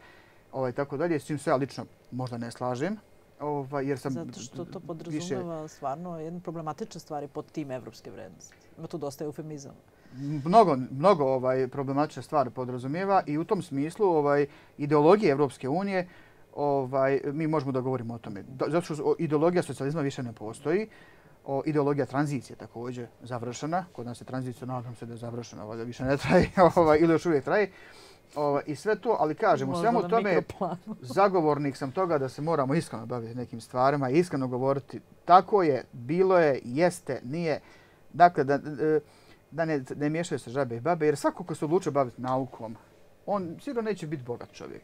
ovaj, tako dalje, s tim se ja lično možda ne slažem, Ova, jer sam Zato što to podrazumeva stvarno jedna problematična stvar pod tim evropske vrednosti. Ima tu dosta eufemizama. Mnogo, mnogo ovaj problematične stvari podrazumijeva i u tom smislu ovaj ideologije Evropske unije ovaj mi možemo da govorimo o tome. Zato što ideologija socijalizma više ne postoji. O, ideologija tranzicije također završena. Kod nas je tranzicija, nadam se da je završena, ovaj, više ne traje ovaj, ili još uvijek traje. O, ovaj, i sve to, ali kažem, u svemu tome zagovornik sam toga da se moramo iskreno baviti nekim stvarima, i iskreno govoriti tako je, bilo je, jeste, nije. Dakle, da, e, da ne, ne miješaju se žabe i babe, jer svako ko se odlučuje baviti naukom, on sigurno neće biti bogat čovjek.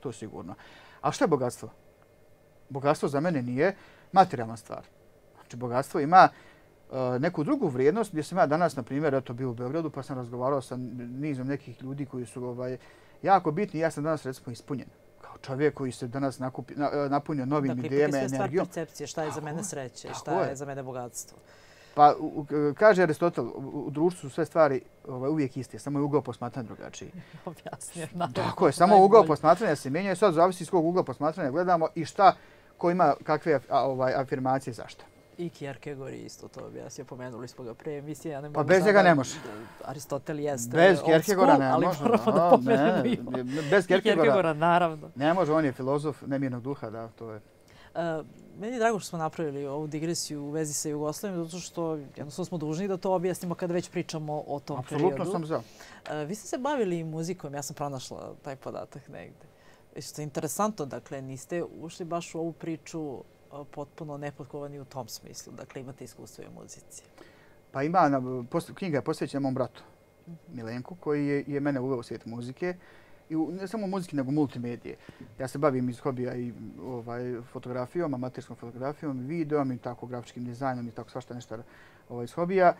To sigurno. A što je bogatstvo? Bogatstvo za mene nije materijalna stvar. Znači, bogatstvo ima, Eh, neku drugu vrijednost, gdje sam ja danas, na primjer, eto bio u Beogradu, pa sam razgovarao sa nizom nekih ljudi koji su ovaj, jako bitni, ja sam danas, recimo, ispunjen. Kao čovjek koji se danas nakupi, na, eh, napunio novim dakle, idejama, energijom. Dakle, percepcije, šta je za mene sreće, šta je za mene bogatstvo. Pa, kaže Aristotel, u, društvu su sve stvari ovaj, uvijek iste, samo je ugao posmatran drugačiji. Objasnije. Tako je, samo ugao posmatranja se mijenja i sad zavisi iz kog ugao posmatranja gledamo i šta, ko ima kakve ovaj, afirmacije, zašto. I Kierkegor isto to objasnio, pomenuli smo ga prije emisije. Ja ne pa bez njega ne može. Aristotel jeste. Bez Kierkegora ne može. Ali da pomenemo Bez Kierkegora, naravno. Ne može, on je filozof nemirnog duha, da, to je. E, meni je drago što smo napravili ovu digresiju u vezi sa Jugoslavijom, zato što jednostavno smo dužni da to objasnimo kada već pričamo o tom Absolutno periodu. Apsolutno sam za. E, vi ste se bavili muzikom, ja sam pronašla taj podatak negde. Isto je interesantno, dakle, niste ušli baš u ovu priču potpuno nepotkovani u tom smislu? Dakle, imate iskustvo i u muzici. Pa ima, knjiga je posvećena mom bratu, mhm. Milenku, koji je, je mene uveo u svijet muzike. I ne samo muzike, nego multimedije. Ja se bavim iz hobija i ovaj, fotografijom, amaterskom fotografijom, videom i tako grafičkim dizajnom i tako svašta nešto ovaj, iz hobija. E,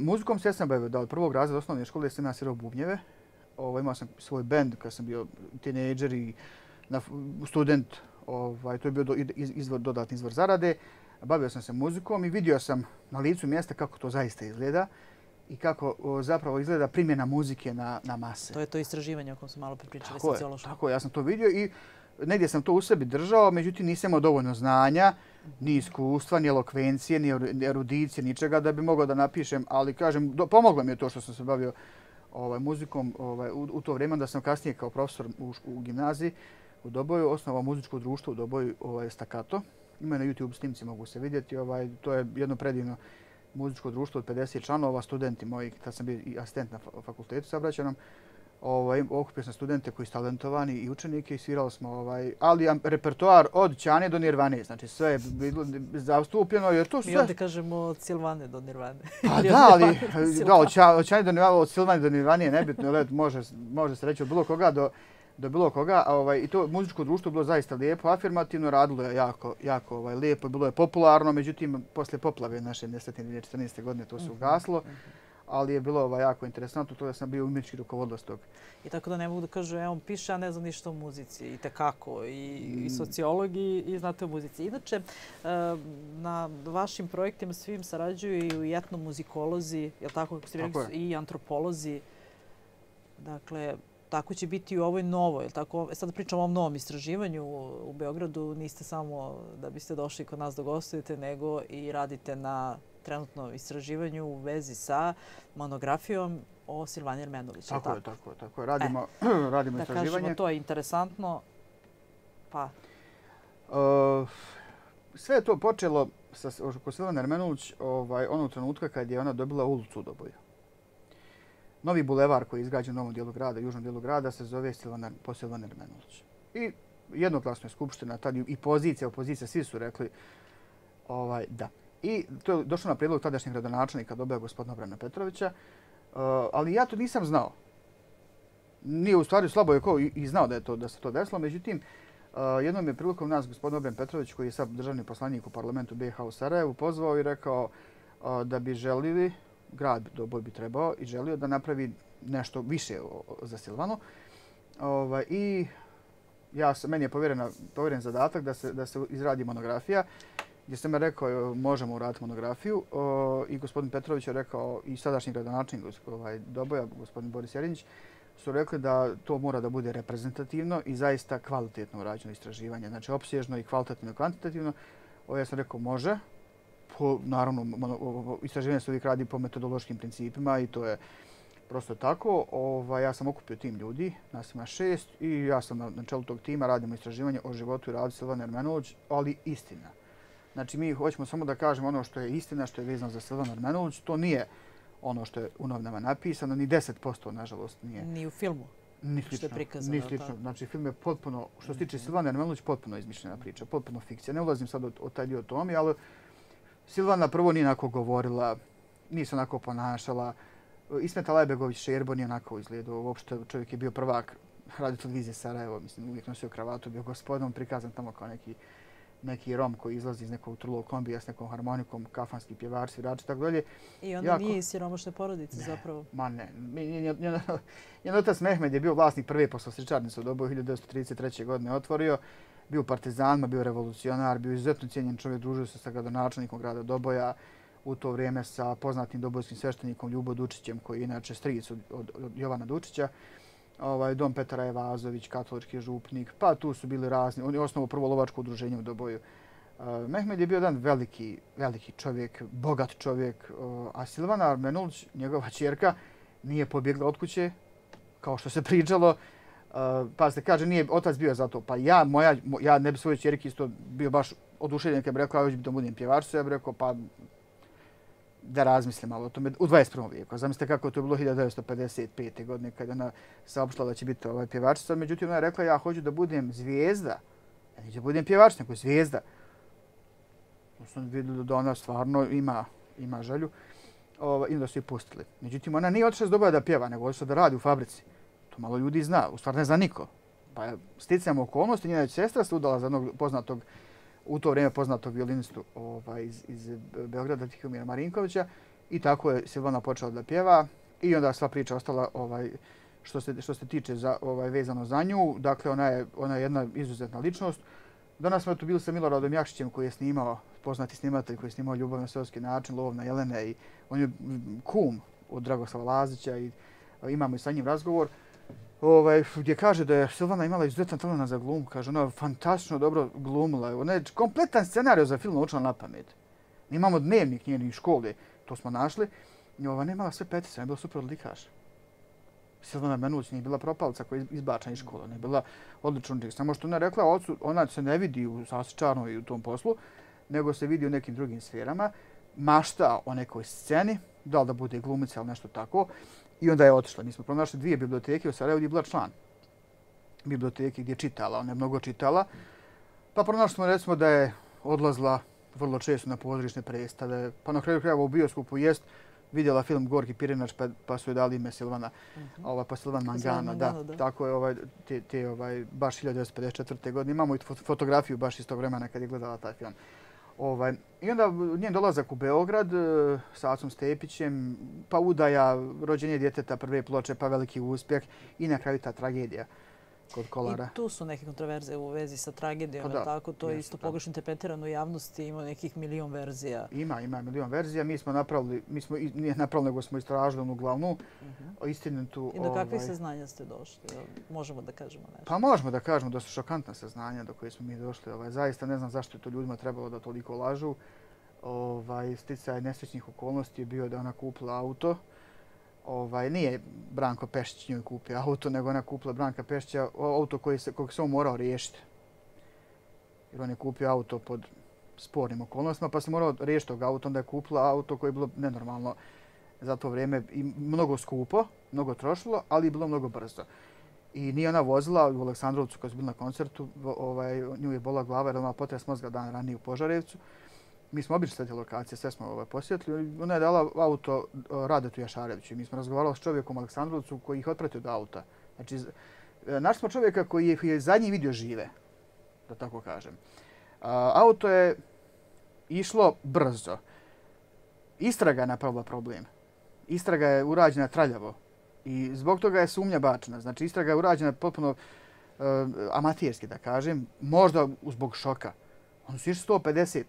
muzikom se sam bavio da od prvog razreda osnovne škole sam ja svirao bubnjeve. Ovaj, imao sam svoj band kad sam bio tinejdžer i na, student ovaj, to je bio do, iz, izvor, dodatni izvor zarade. Bavio sam se muzikom i vidio sam na licu mjesta kako to zaista izgleda i kako o, zapravo izgleda primjena muzike na, na mase. To je to istraživanje o kojem sam malo pripričali tako sociološko. tako ja sam to vidio i negdje sam to u sebi držao, međutim nisam imao dovoljno znanja, ni iskustva, ni elokvencije, ni erudicije, ničega da bi mogao da napišem, ali kažem, do, pomoglo mi je to što sam se bavio ovaj muzikom ovaj u, u to vrijeme da sam kasnije kao profesor u, u gimnaziji u Doboju, osnovao muzičko društvo u Doboju ovaj, Stakato. Ima na YouTube snimci, mogu se vidjeti. Ovaj, to je jedno predivno muzičko društvo od 50 članova, studenti moji, tad sam bio i asistent na fakultetu saobraćenom. Ovaj, okupio sam studente koji su talentovani i učenike i svirali smo, ovaj, ali repertoar od Ćane do Nirvane, znači sve je bilo zastupljeno, jer to sve... Mi onda kažemo od Silvane do Nirvane. Pa da, ali da, od Ćane do Nirvane, od Silvane do Nirvane je nebitno, led, može, može se reći od bilo koga do do bilo koga, a ovaj i to muzičko društvo bilo zaista lijepo, afirmativno radilo je jako jako ovaj lijepo, bilo je popularno, međutim posle poplave naše nesretne 2014. godine to se mhm, ugaslo. Uh mhm. -huh, Ali je bilo ovaj jako interesantno to da sam bio u rukovodilac tog. I tako da ne mogu da kažem, evo on piše, a ne znam ništa o muzici, i te kako, i, mm. i sociologi, i znate o muzici. Inače, e, na vašim projektima svim sarađuju i etnomuzikolozi, je l' tako, kako ste rekli, i antropolozi. Dakle, tako će biti u ovoj novoj. Tako, sad pričamo o ovom novom istraživanju u Beogradu. Niste samo da biste došli kod nas da gostujete, nego i radite na trenutno istraživanju u vezi sa monografijom o Silvani Ermenović. Tako, tako je, tako je. Radimo, e, radimo istraživanje. Da kažemo, to je interesantno. Pa? E, sve je to počelo sa, oko Silvana Ermenović ovaj, onog trenutka kad je ona dobila ulicu u Doboju novi bulevar koji je izgrađen u novom dijelu grada, južnom dijelu grada, se zove Silvaner, po Silvaner Menulić. I jednoglasno je skupština, tad i pozicija, opozicija, svi su rekli ovaj, da. I to je došlo na prijedlog tadašnjeg gradonačelnika, dobeo gospodina Brana Petrovića, uh, ali ja to nisam znao. Nije u stvari slabo je ko i znao da je to da se to desilo. Međutim, eh, jednom je prilikom nas gospodin Obren Petrović, koji je sad državni poslanik u parlamentu BiH u Sarajevu, pozvao i rekao eh, da bi želili grad Doboj bi trebao i želio da napravi nešto više za Silvano. Ovaj, I ja, sam, meni je povjeren, povjeren zadatak da se, da se izradi monografija. Gdje sam ja rekao možemo uraditi monografiju o, i gospodin Petrović je rekao i sadašnji gradonačnik ovaj, Doboja, gospodin Boris Jerinić, su rekli da to mora da bude reprezentativno i zaista kvalitetno urađeno istraživanje. Znači, opsježno i kvalitativno i kvantitativno. Ovo ja sam rekao može, po, naravno, istraživanje se uvijek radi po metodološkim principima i to je prosto tako. Ova, ja sam okupio tim ljudi, nas ima šest i ja sam na, čelu tog tima, radimo istraživanje o životu i radu Silvana Ermenović, ali istina. Znači, mi hoćemo samo da kažemo ono što je istina, što je vezano za Silvana Ermenović, to nije ono što je u novinama napisano, ni 10% nažalost nije. Ni u filmu. Ni slično. Ni slično. Znači, film je potpuno, što se tiče mhm. Silvana Ermenović, potpuno izmišljena priča, potpuno fikcija. Ne ulazim sad o, o taj dio tome, ali Silvana prvo nije onako govorila, nije se onako ponašala. Ismetala je Begović Šerbo, nije onako izgledao. Uopšte čovjek je bio prvak radio televizije Sarajevo, mislim, uvijek nosio kravatu, bio gospodom, prikazan tamo kao neki, neki rom koji izlazi iz nekog trulog kombija s nekom harmonikom, kafanski pjevar, svirač i tako dalje. I onda jako... nije iz siromašne porodice ne, zapravo. Ma ne, njen otac Mehmed je bio vlasnik prve poslosličarnice u dobu 1933. godine otvorio bio partizanima, bio revolucionar, bio izuzetno cijenjen čovjek, družio se sa gradonačelnikom grada Doboja, u to vrijeme sa poznatim dobojskim sveštenikom Ljubo Dučićem, koji je inače stric od, od, od Jovana Dučića, ovaj, Dom Petara Evazović, katolički župnik, pa tu su bili razni, on je osnovo prvo lovačko udruženje u Doboju. Uh, Mehmed je bio jedan veliki, veliki čovjek, bogat čovjek, uh, a Silvana Armenulć, njegova čjerka, nije pobjegla od kuće, kao što se priđalo, uh, Eh, pa se kaže nije otac bio za to, pa ja moja ja ne bi svoju ćerku isto bio baš oduševljen kad bi rekao ja da budem pjevač, ja bih rekao pa da razmislim malo o tome u 21. vijeku. Zamislite kako to bilo 1955. godine kad ona saopštila da će biti ovaj pjevačica. Međutim, ona je rekla ja hoću da budem zvijezda. Ja neću da budem pjevač, nego zvijezda. To sam vidio da ona stvarno ima, ima želju. Ovo, ovaj, I da su je pustili. Međutim, ona nije otišla s doba da pjeva, nego otišla da radi u fabrici. To malo ljudi zna, u stvari ne zna niko. Pa sticam okolnosti, njena sestra se udala za jednog poznatog, u to vrijeme poznatog violinistu ovaj, iz, iz Beograda, Tihomira Marinkovića. I tako je Silvana počela da pjeva. I onda sva priča ostala ovaj, što se što se tiče za ovaj vezano za nju, dakle ona je ona je jedna izuzetna ličnost. Danas smo tu bili sa Miloradom Jakšićem koji je snimao poznati snimatelj koji je snimao ljubav na seoski način, lov na Jelene i on je kum od Dragoslava Lazića i imamo i sa njim razgovor ovaj, gdje kaže da je Silvana imala izuzetan talent za glum, kaže ona fantastično dobro glumila. Ona je kompletan scenarij za film naučila na pamet. Mi imamo dnevnik njeni škole, to smo našli. I ova ne imala sve petice, ona je bila super odlikaš. Silvana Menuć nije bila propalica koja je izbačena iz škole, nije bila odlična odlikaš. Samo što ona je rekla, ocu, ona se ne vidi u sasečarnoj i u tom poslu, nego se vidi u nekim drugim sferama. Mašta o nekoj sceni, da li da bude glumica ili nešto tako. I onda je otišla. Mi smo pronašli dvije biblioteke u Sarajevo gdje je bila član biblioteke gdje je čitala. Ona je mnogo čitala. Pa pronašli smo recimo da je odlazla vrlo često na pozorišne predstave. Pa na kraju krajeva u bioskopu jest vidjela film Gorki Pirinač pa, pa su joj dali ime Silvana, uh mhm. -huh. ova, pa Silvan Mangana. Da, da. Tako je ovaj, te, te ovaj, baš 1954. godine. Imamo i fotografiju baš iz tog vremena kad je gledala taj film. Ovaj, I onda njen dolazak u Beograd e, sa Acom Stepićem, pa udaja, rođenje djeteta, prve ploče, pa veliki uspjeh i na kraju ta tragedija kod kolara. I tu su neke kontroverze u vezi sa tragedijom, pa da, tako, to je isto pogrešno interpretirano u javnosti, ima nekih milion verzija. Ima, ima milion verzija. Mi smo napravili, mi smo, nije napravili, nego smo istražili onu glavnu, uh mhm. -huh. istinitu. I do kakvih ovaj, saznanja ste došli? Možemo da kažemo nešto? Pa možemo da kažemo da su šokantna saznanja do koje smo mi došli. Ovaj, zaista ne znam zašto je to ljudima trebalo da toliko lažu. Ovaj, sticaj nesrećnih okolnosti je bio da ona kupila auto. Uh ovaj, nije Branko Pešić nju kupio auto, nego ona kupila Branka Pešića auto koji se, kog se on morao riješiti. Jer on je kupio auto pod spornim okolnostima, pa se morao riješiti tog auto, onda je kupila auto koji je bilo nenormalno za to vrijeme i mnogo skupo, mnogo trošilo, ali je bilo mnogo brzo. I nije ona vozila u Aleksandrovcu kad je bili na koncertu, ovaj, nju je bola glava jer ona potres mozga dan ranije u Požarevcu mi smo obišli sve lokacije, sve smo ovaj, posjetili. Ona je dala auto eh, Radetu Jašareviću. Mi smo razgovarali s čovjekom Aleksandrovcu koji ih otpratio do auta. Znači, eh, našli smo čovjeka koji je, je zadnji video žive, da tako kažem. A, eh, auto je išlo brzo. Istraga je napravila problem. Istraga je urađena traljavo. I zbog toga je sumnja bačena. Znači, istraga je urađena potpuno uh, amatijerski, da kažem. Možda zbog šoka. Oni su išli 150,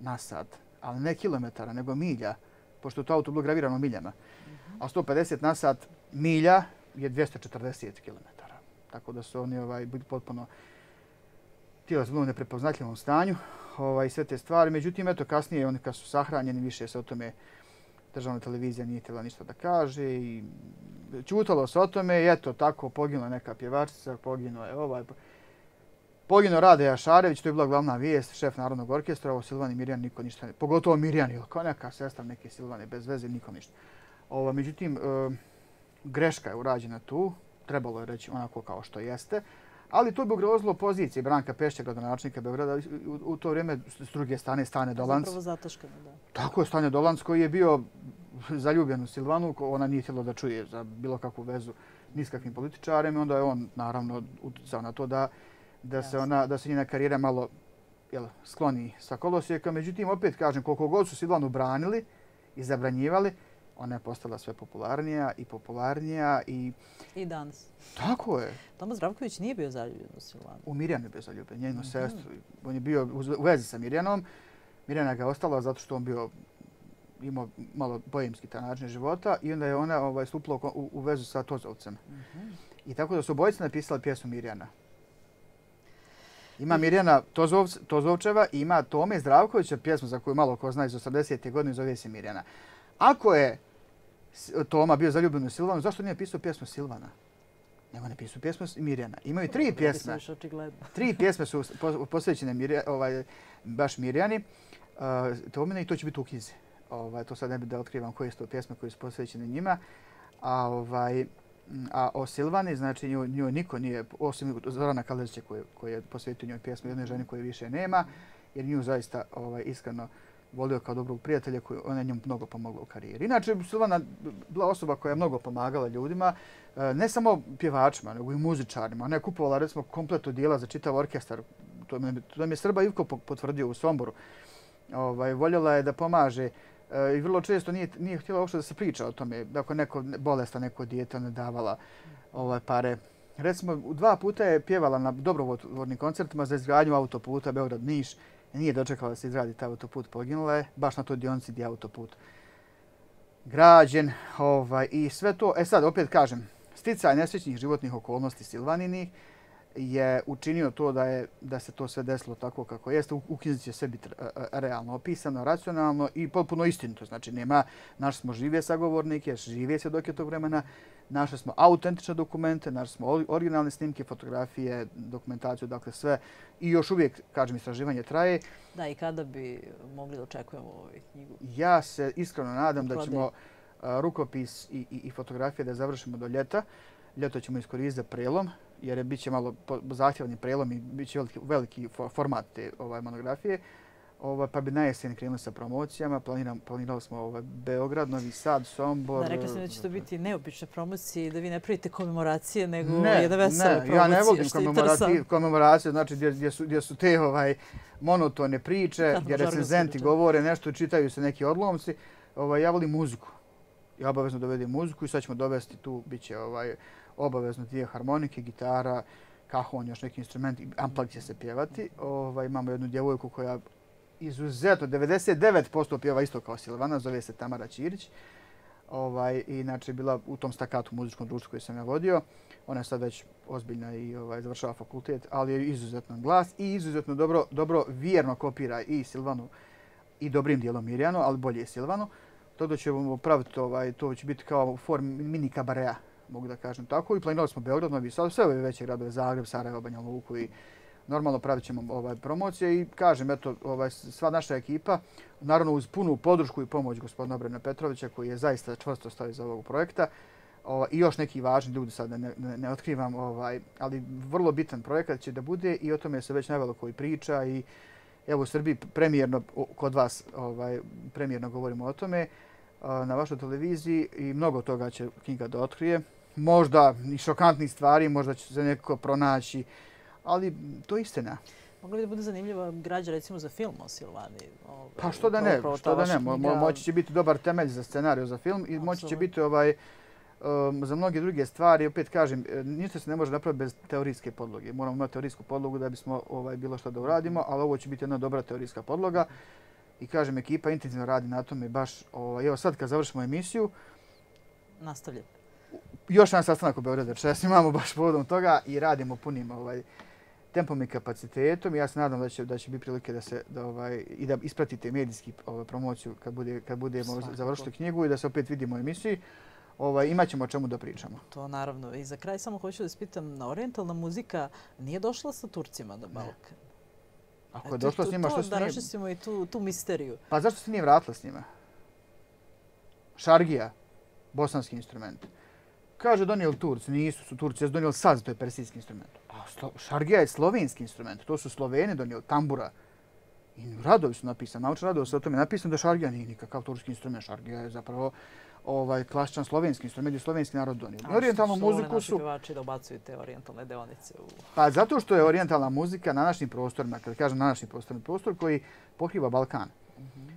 na sat, ali ne kilometara, nego milja, pošto to auto bilo gravirano miljama. Mhm. A 150 na sat milja je 240 km. Tako da su oni ovaj, bili potpuno tijela zbog neprepoznatljivom stanju i ovaj, sve te stvari. Međutim, eto, kasnije oni kad su sahranjeni, više se o tome državna televizija nije htjela ništa da kaže. I čutalo se o tome i eto, tako poginula neka pjevačica, poginula je ovaj. Po... Pogino Rade Jašarević, to je bila glavna vijest, šef Narodnog orkestra, ovo Silvani Mirjan, niko ništa, pogotovo Mirjan ili kao sestra neke Silvane, bez veze, nikom ništa. Ovo, međutim, e, greška je urađena tu, trebalo je reći onako kao što jeste, ali to bi ugrozilo pozicije Branka Pešća, gradonačnika Beograda, u, u, to vrijeme s druge strane Stane Dolanc. Zapravo zatoškano, da. Tako je, Stane Dolanc koji je bio zaljubljen u Silvanu, ona nije htjela da čuje za bilo kakvu vezu ni s kakvim političarem, onda je on naravno utjecao na to da da se ona da se njena karijera malo jel, skloni sa kolosijeka. Međutim, opet kažem, koliko god su Silvanu branili i zabranjivali, ona je postala sve popularnija i popularnija. I, I danas. Tako je. Tomas Zdravković nije bio zaljubljen u Silvanu. U Mirjanu je bio zaljubljen, njenu mm -hmm. sestru. On je bio u vezi sa Mirjanom. Mirjana ga ostala zato što on bio imao malo bojemski ta način života i onda je ona ovaj, stupila u, u vezu sa Tozovcem. Mm -hmm. I tako da su obojice napisali pjesmu Mirjana. Ima Mirjana Tozov, Tozovčeva i ima Tome Zdravkovića, pjesma za koju malo ko zna iz 80. godine, zove se Mirjana. Ako je Toma bio zaljubljen u Silvanu, zašto nije pisao pjesmu Silvana? Nema ne pisao pjesmu Mirjana. Imaju tri pjesme. Tri pjesme su posvećene Mirja, ovaj, baš Mirjani. Uh, e, Tomina i to će biti u knjizi. Ovaj, to sad ne bi da otkrivam koje su to pjesme koje su posvećene njima. A, ovaj, A o Silvani, znači nju, nju niko nije, osim Zorana Kalezića koji, koji je posvetio njoj pjesmu jednoj ženi koju više nema, jer nju zaista ovaj, iskreno volio kao dobrog prijatelja koji ona njemu mnogo pomogla u karijeri. Inače, Silvana bila osoba koja je mnogo pomagala ljudima, e, ne samo pjevačima, nego i muzičarima. Ona je kupovala, recimo, kompletu dijela za čitav orkestar. To, to mi je Srba Ivko potvrdio u Somboru. Ovaj, voljela je da pomaže E, i vrlo često nije, nije htjela uopšte da se priča o tome, da ako neko bolesta, neko dijete, ne davala ove ovaj, pare. Recimo, dva puta je pjevala na dobrovodnim koncertima za izgradnju autoputa Beograd-Niš. Nije dočekala da se izradi taj autoput, poginula je baš na toj dionci gdje autoput građen. Ovaj, I sve to, e sad opet kažem, sticaj nesrećnih životnih okolnosti Silvaninih, je učinio to da je da se to sve desilo tako kako jeste. U knjizici je sve biti realno opisano, racionalno i potpuno istinito. Znači, nema, naš smo žive sagovornike, žive se dok je tog vremena, Naše smo autentične dokumente, našli smo originalne snimke, fotografije, dokumentaciju, dakle sve. I još uvijek, kažem, istraživanje traje. Da, i kada bi mogli da očekujemo ovu knjigu? Ja se iskreno nadam da ćemo rukopis i, i fotografije da završimo do ljeta. Ljeto ćemo iskoristiti za prelom jer je bit će malo zahtjevni prelom i bit će veliki, veliki format te ovaj, monografije. Ova, pa bi najesen jesen sa promocijama. Planiram, planirali smo ovaj, Beograd, Novi Sad, Sombor. Da, rekli sam da će to biti neobične promocije i da vi ne pravite komemoracije, nego ne, jedna vesela ne, promocija. Ja ne volim komemoracije, komemoracije, znači gdje, gdje, su, gdje su te ovaj, monotone priče, da, gdje recenzenti govore nešto, čitaju se neki odlomci. Ovaj, ja volim muziku. Ja obavezno dovedem muziku i sad ćemo dovesti tu, Biće, ovaj, obavezno dvije harmonike, gitara, kahon, još neki instrument, amplak će se pjevati. Ovaj, imamo jednu djevojku koja izuzetno, 99% pjeva isto kao Silvana, zove se Tamara Ćirić. Ovaj, inače, bila u tom stakatu muzičkom društvu koji sam ja vodio. Ona je sad već ozbiljna i ovaj, završava fakultet, ali je izuzetno glas i izuzetno dobro, dobro vjerno kopira i Silvanu i dobrim dijelom Mirjanu, ali bolje je Silvanu. To da ćemo ovaj, to će biti kao form mini kabarea mogu da kažem tako. I planirali smo Beograd, Novi Sad, sve ove veće gradove, Zagreb, Sarajevo, Banja Luku i normalno pravit ćemo ovaj, promocije. I kažem, eto, ovaj, sva naša ekipa, naravno uz punu podršku i pomoć gospodina Obrena Petrovića, koji je zaista čvrsto stavio za ovog projekta, ovaj, i još neki važni ljudi, sad ne, ne, ne, otkrivam, ovaj, ali vrlo bitan projekat će da bude i o tome se već najvalo koji priča i evo u Srbiji premijerno, kod vas ovaj, premijerno govorimo o tome na vašoj televiziji i mnogo toga će Kinga da otkrije možda i šokantnih stvari, možda će se neko pronaći, ali to je istina. Mogli bi da bude zanimljiva građa recimo za film o Silvani? Ovaj, pa što da ne, što da ne. Knjiga... Moći će biti dobar temelj za scenariju za film i moći će biti ovaj, um, za mnoge druge stvari. Opet kažem, e, ništa se ne može napraviti bez teorijske podloge. Moramo imati teorijsku podlogu da bismo ovaj, bilo što da uradimo, ali ovo će biti jedna dobra teorijska podloga. I kažem, ekipa intenzivno radi na tome baš, ovaj, evo sad kad završimo emisiju, Nastavljate još jedan sastanak u Beogradu, če se imamo baš povodom toga i radimo punim ovaj, tempom i kapacitetom. Ja se nadam da će, da će biti prilike da se da, ovaj, i da ispratite medijski ovaj, promociju kad, bude, kad budemo završili knjigu i da se opet vidimo u emisiji. Ovaj, imaćemo o čemu da pričamo. To naravno. I za kraj samo hoću da ispitam na orientalna muzika nije došla sa Turcima do Balkana. Ne. Ako je došla s njima, što se nije... Da smo i tu, tu misteriju. Pa zašto se nije vratila s njima? Šargija, bosanski instrument. Uh, kaže donijeli Turci, nisu su Turci, jesu donijeli saz, to je persijski instrument. A slo, šargija je slovenski instrument, to su Sloveni donijeli, tambura. I radovi su napisani, naučni radovi su o tome napisani da šargija nije nikakav turski instrument, šargija je zapravo ovaj klasičan slovenski instrument je slovenski narod donio. Ali orientalnu su muziku su pjevači da bacaju te orientalne deonice u Pa zato što je orientalna muzika na našim prostorima, kad kažem na našim prostorima, prostor koji pokriva Balkan. Mm -hmm.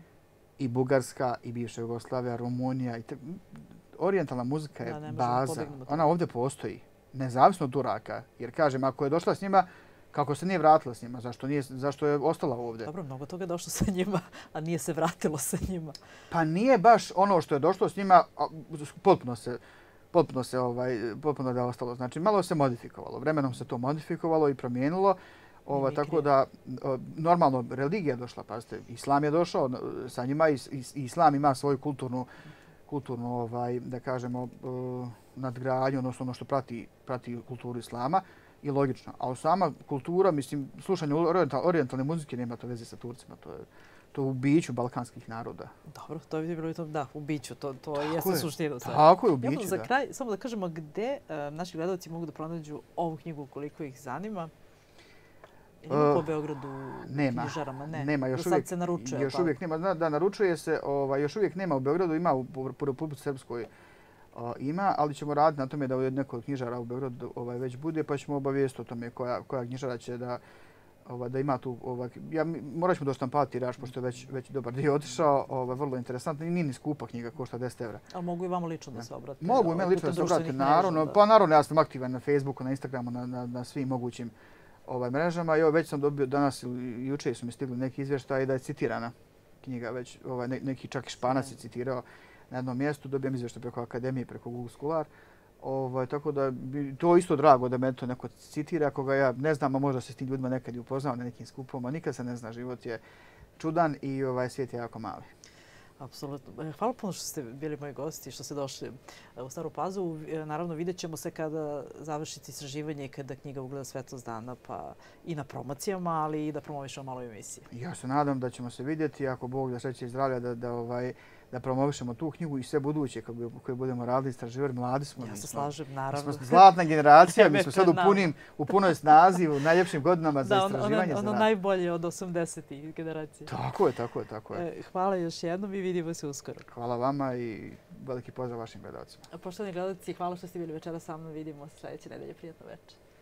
I Bugarska i bivša Jugoslavija, Rumunija i te orientalna muzika je da, baza. Ona ovdje postoji, nezavisno od Duraka. Jer kažem, ako je došla s njima, kako se nije vratila s njima? Zašto, nije, zašto je ostala ovdje? Dobro, mnogo toga je došlo sa njima, a nije se vratilo sa njima. Pa nije baš ono što je došlo s njima, potpuno se potpuno se ovaj potpuno da ostalo znači malo se modifikovalo vremenom se to modifikovalo i promijenilo ova tako da normalno religija je došla pa islam je došao sa njima i islam ima svoju kulturnu kulturno, ovaj, da kažemo, e, nadgradnju, odnosno ono što prati, prati kulturu islama i logično. A sama kultura, mislim, slušanje oriental, orientalne muzike nema to veze sa Turcima, to je to u biću balkanskih naroda. Dobro, to je bilo to, da, u biću, to, to jeste je. suštino. Tako je, u biću, ja, da. Za kraj, samo da kažemo gde uh, naši gledalci mogu da pronađu ovu knjigu koliko ih zanima. Ili po Beogradu nema, knjižarama? Ne. Nema, još uvijek, se naručuje, još pa. uvijek nema. Da, da, naručuje se, ovaj, još uvijek nema u Beogradu, ima u, u Republike Srpskoj uh, ima, ali ćemo raditi na tome da u neko knjižara u Beogradu ovaj, već bude, pa ćemo obavijesti o tome koja, koja knjižara će da ovaj, da ima tu ovaj, ja morat ćemo doštampati raš, pošto je već, već dobar dio otišao, ovaj, vrlo interesantno i nije ni skupa knjiga, košta 10 evra. Ali mogu i vamo lično da se obratite? Mogu ovaj, i meni lično da se obratite, naravno. Da... Pa naravno, ja sam aktivan na Facebooku, na Instagramu, na, na, na svim mogućim ovaj, mrežama. Evo, već sam dobio danas ili juče su mi stigli neki izvještaj da je citirana knjiga. Već ovaj, ne, neki čak i španac je mm. citirao na jednom mjestu. Dobijem izvještaj preko akademije, preko Google Scholar. Ovaj, tako da bi to isto drago da me to neko citira. koga ja ne znam, a možda se s tim ljudima nekad i upoznao na nekim skupovima nikad se ne zna, život je čudan i ovaj svijet je jako mali. Apsolutno. E, hvala puno što ste bili moji gosti i što ste došli e, u Staru Pazu. E, naravno, vidjet ćemo se kada završite istraživanje i kada knjiga ugleda svetlost dana pa i na promocijama, ali i da promoviš o maloj emisiji. Ja se nadam da ćemo se vidjeti. Ako Bog da sreće i zdravlja, da, da ovaj, da promovišemo tu knjigu i sve buduće koje budemo radili istraživari. Mladi smo. Ja se slažem, naravno. smo zlatna generacija, mi smo sad u, u punoj snazi, u najljepšim godinama za istraživanje. Da, ono, najbolje od 80-ih generacije. Tako je, tako je, tako je. E, hvala još jednom i vidimo se uskoro. Hvala vama i veliki pozdrav vašim gledalcima. Poštovani gledalci, hvala što ste bili večera sa mnom. Vidimo sljedeće nedelje. Prijatno večer.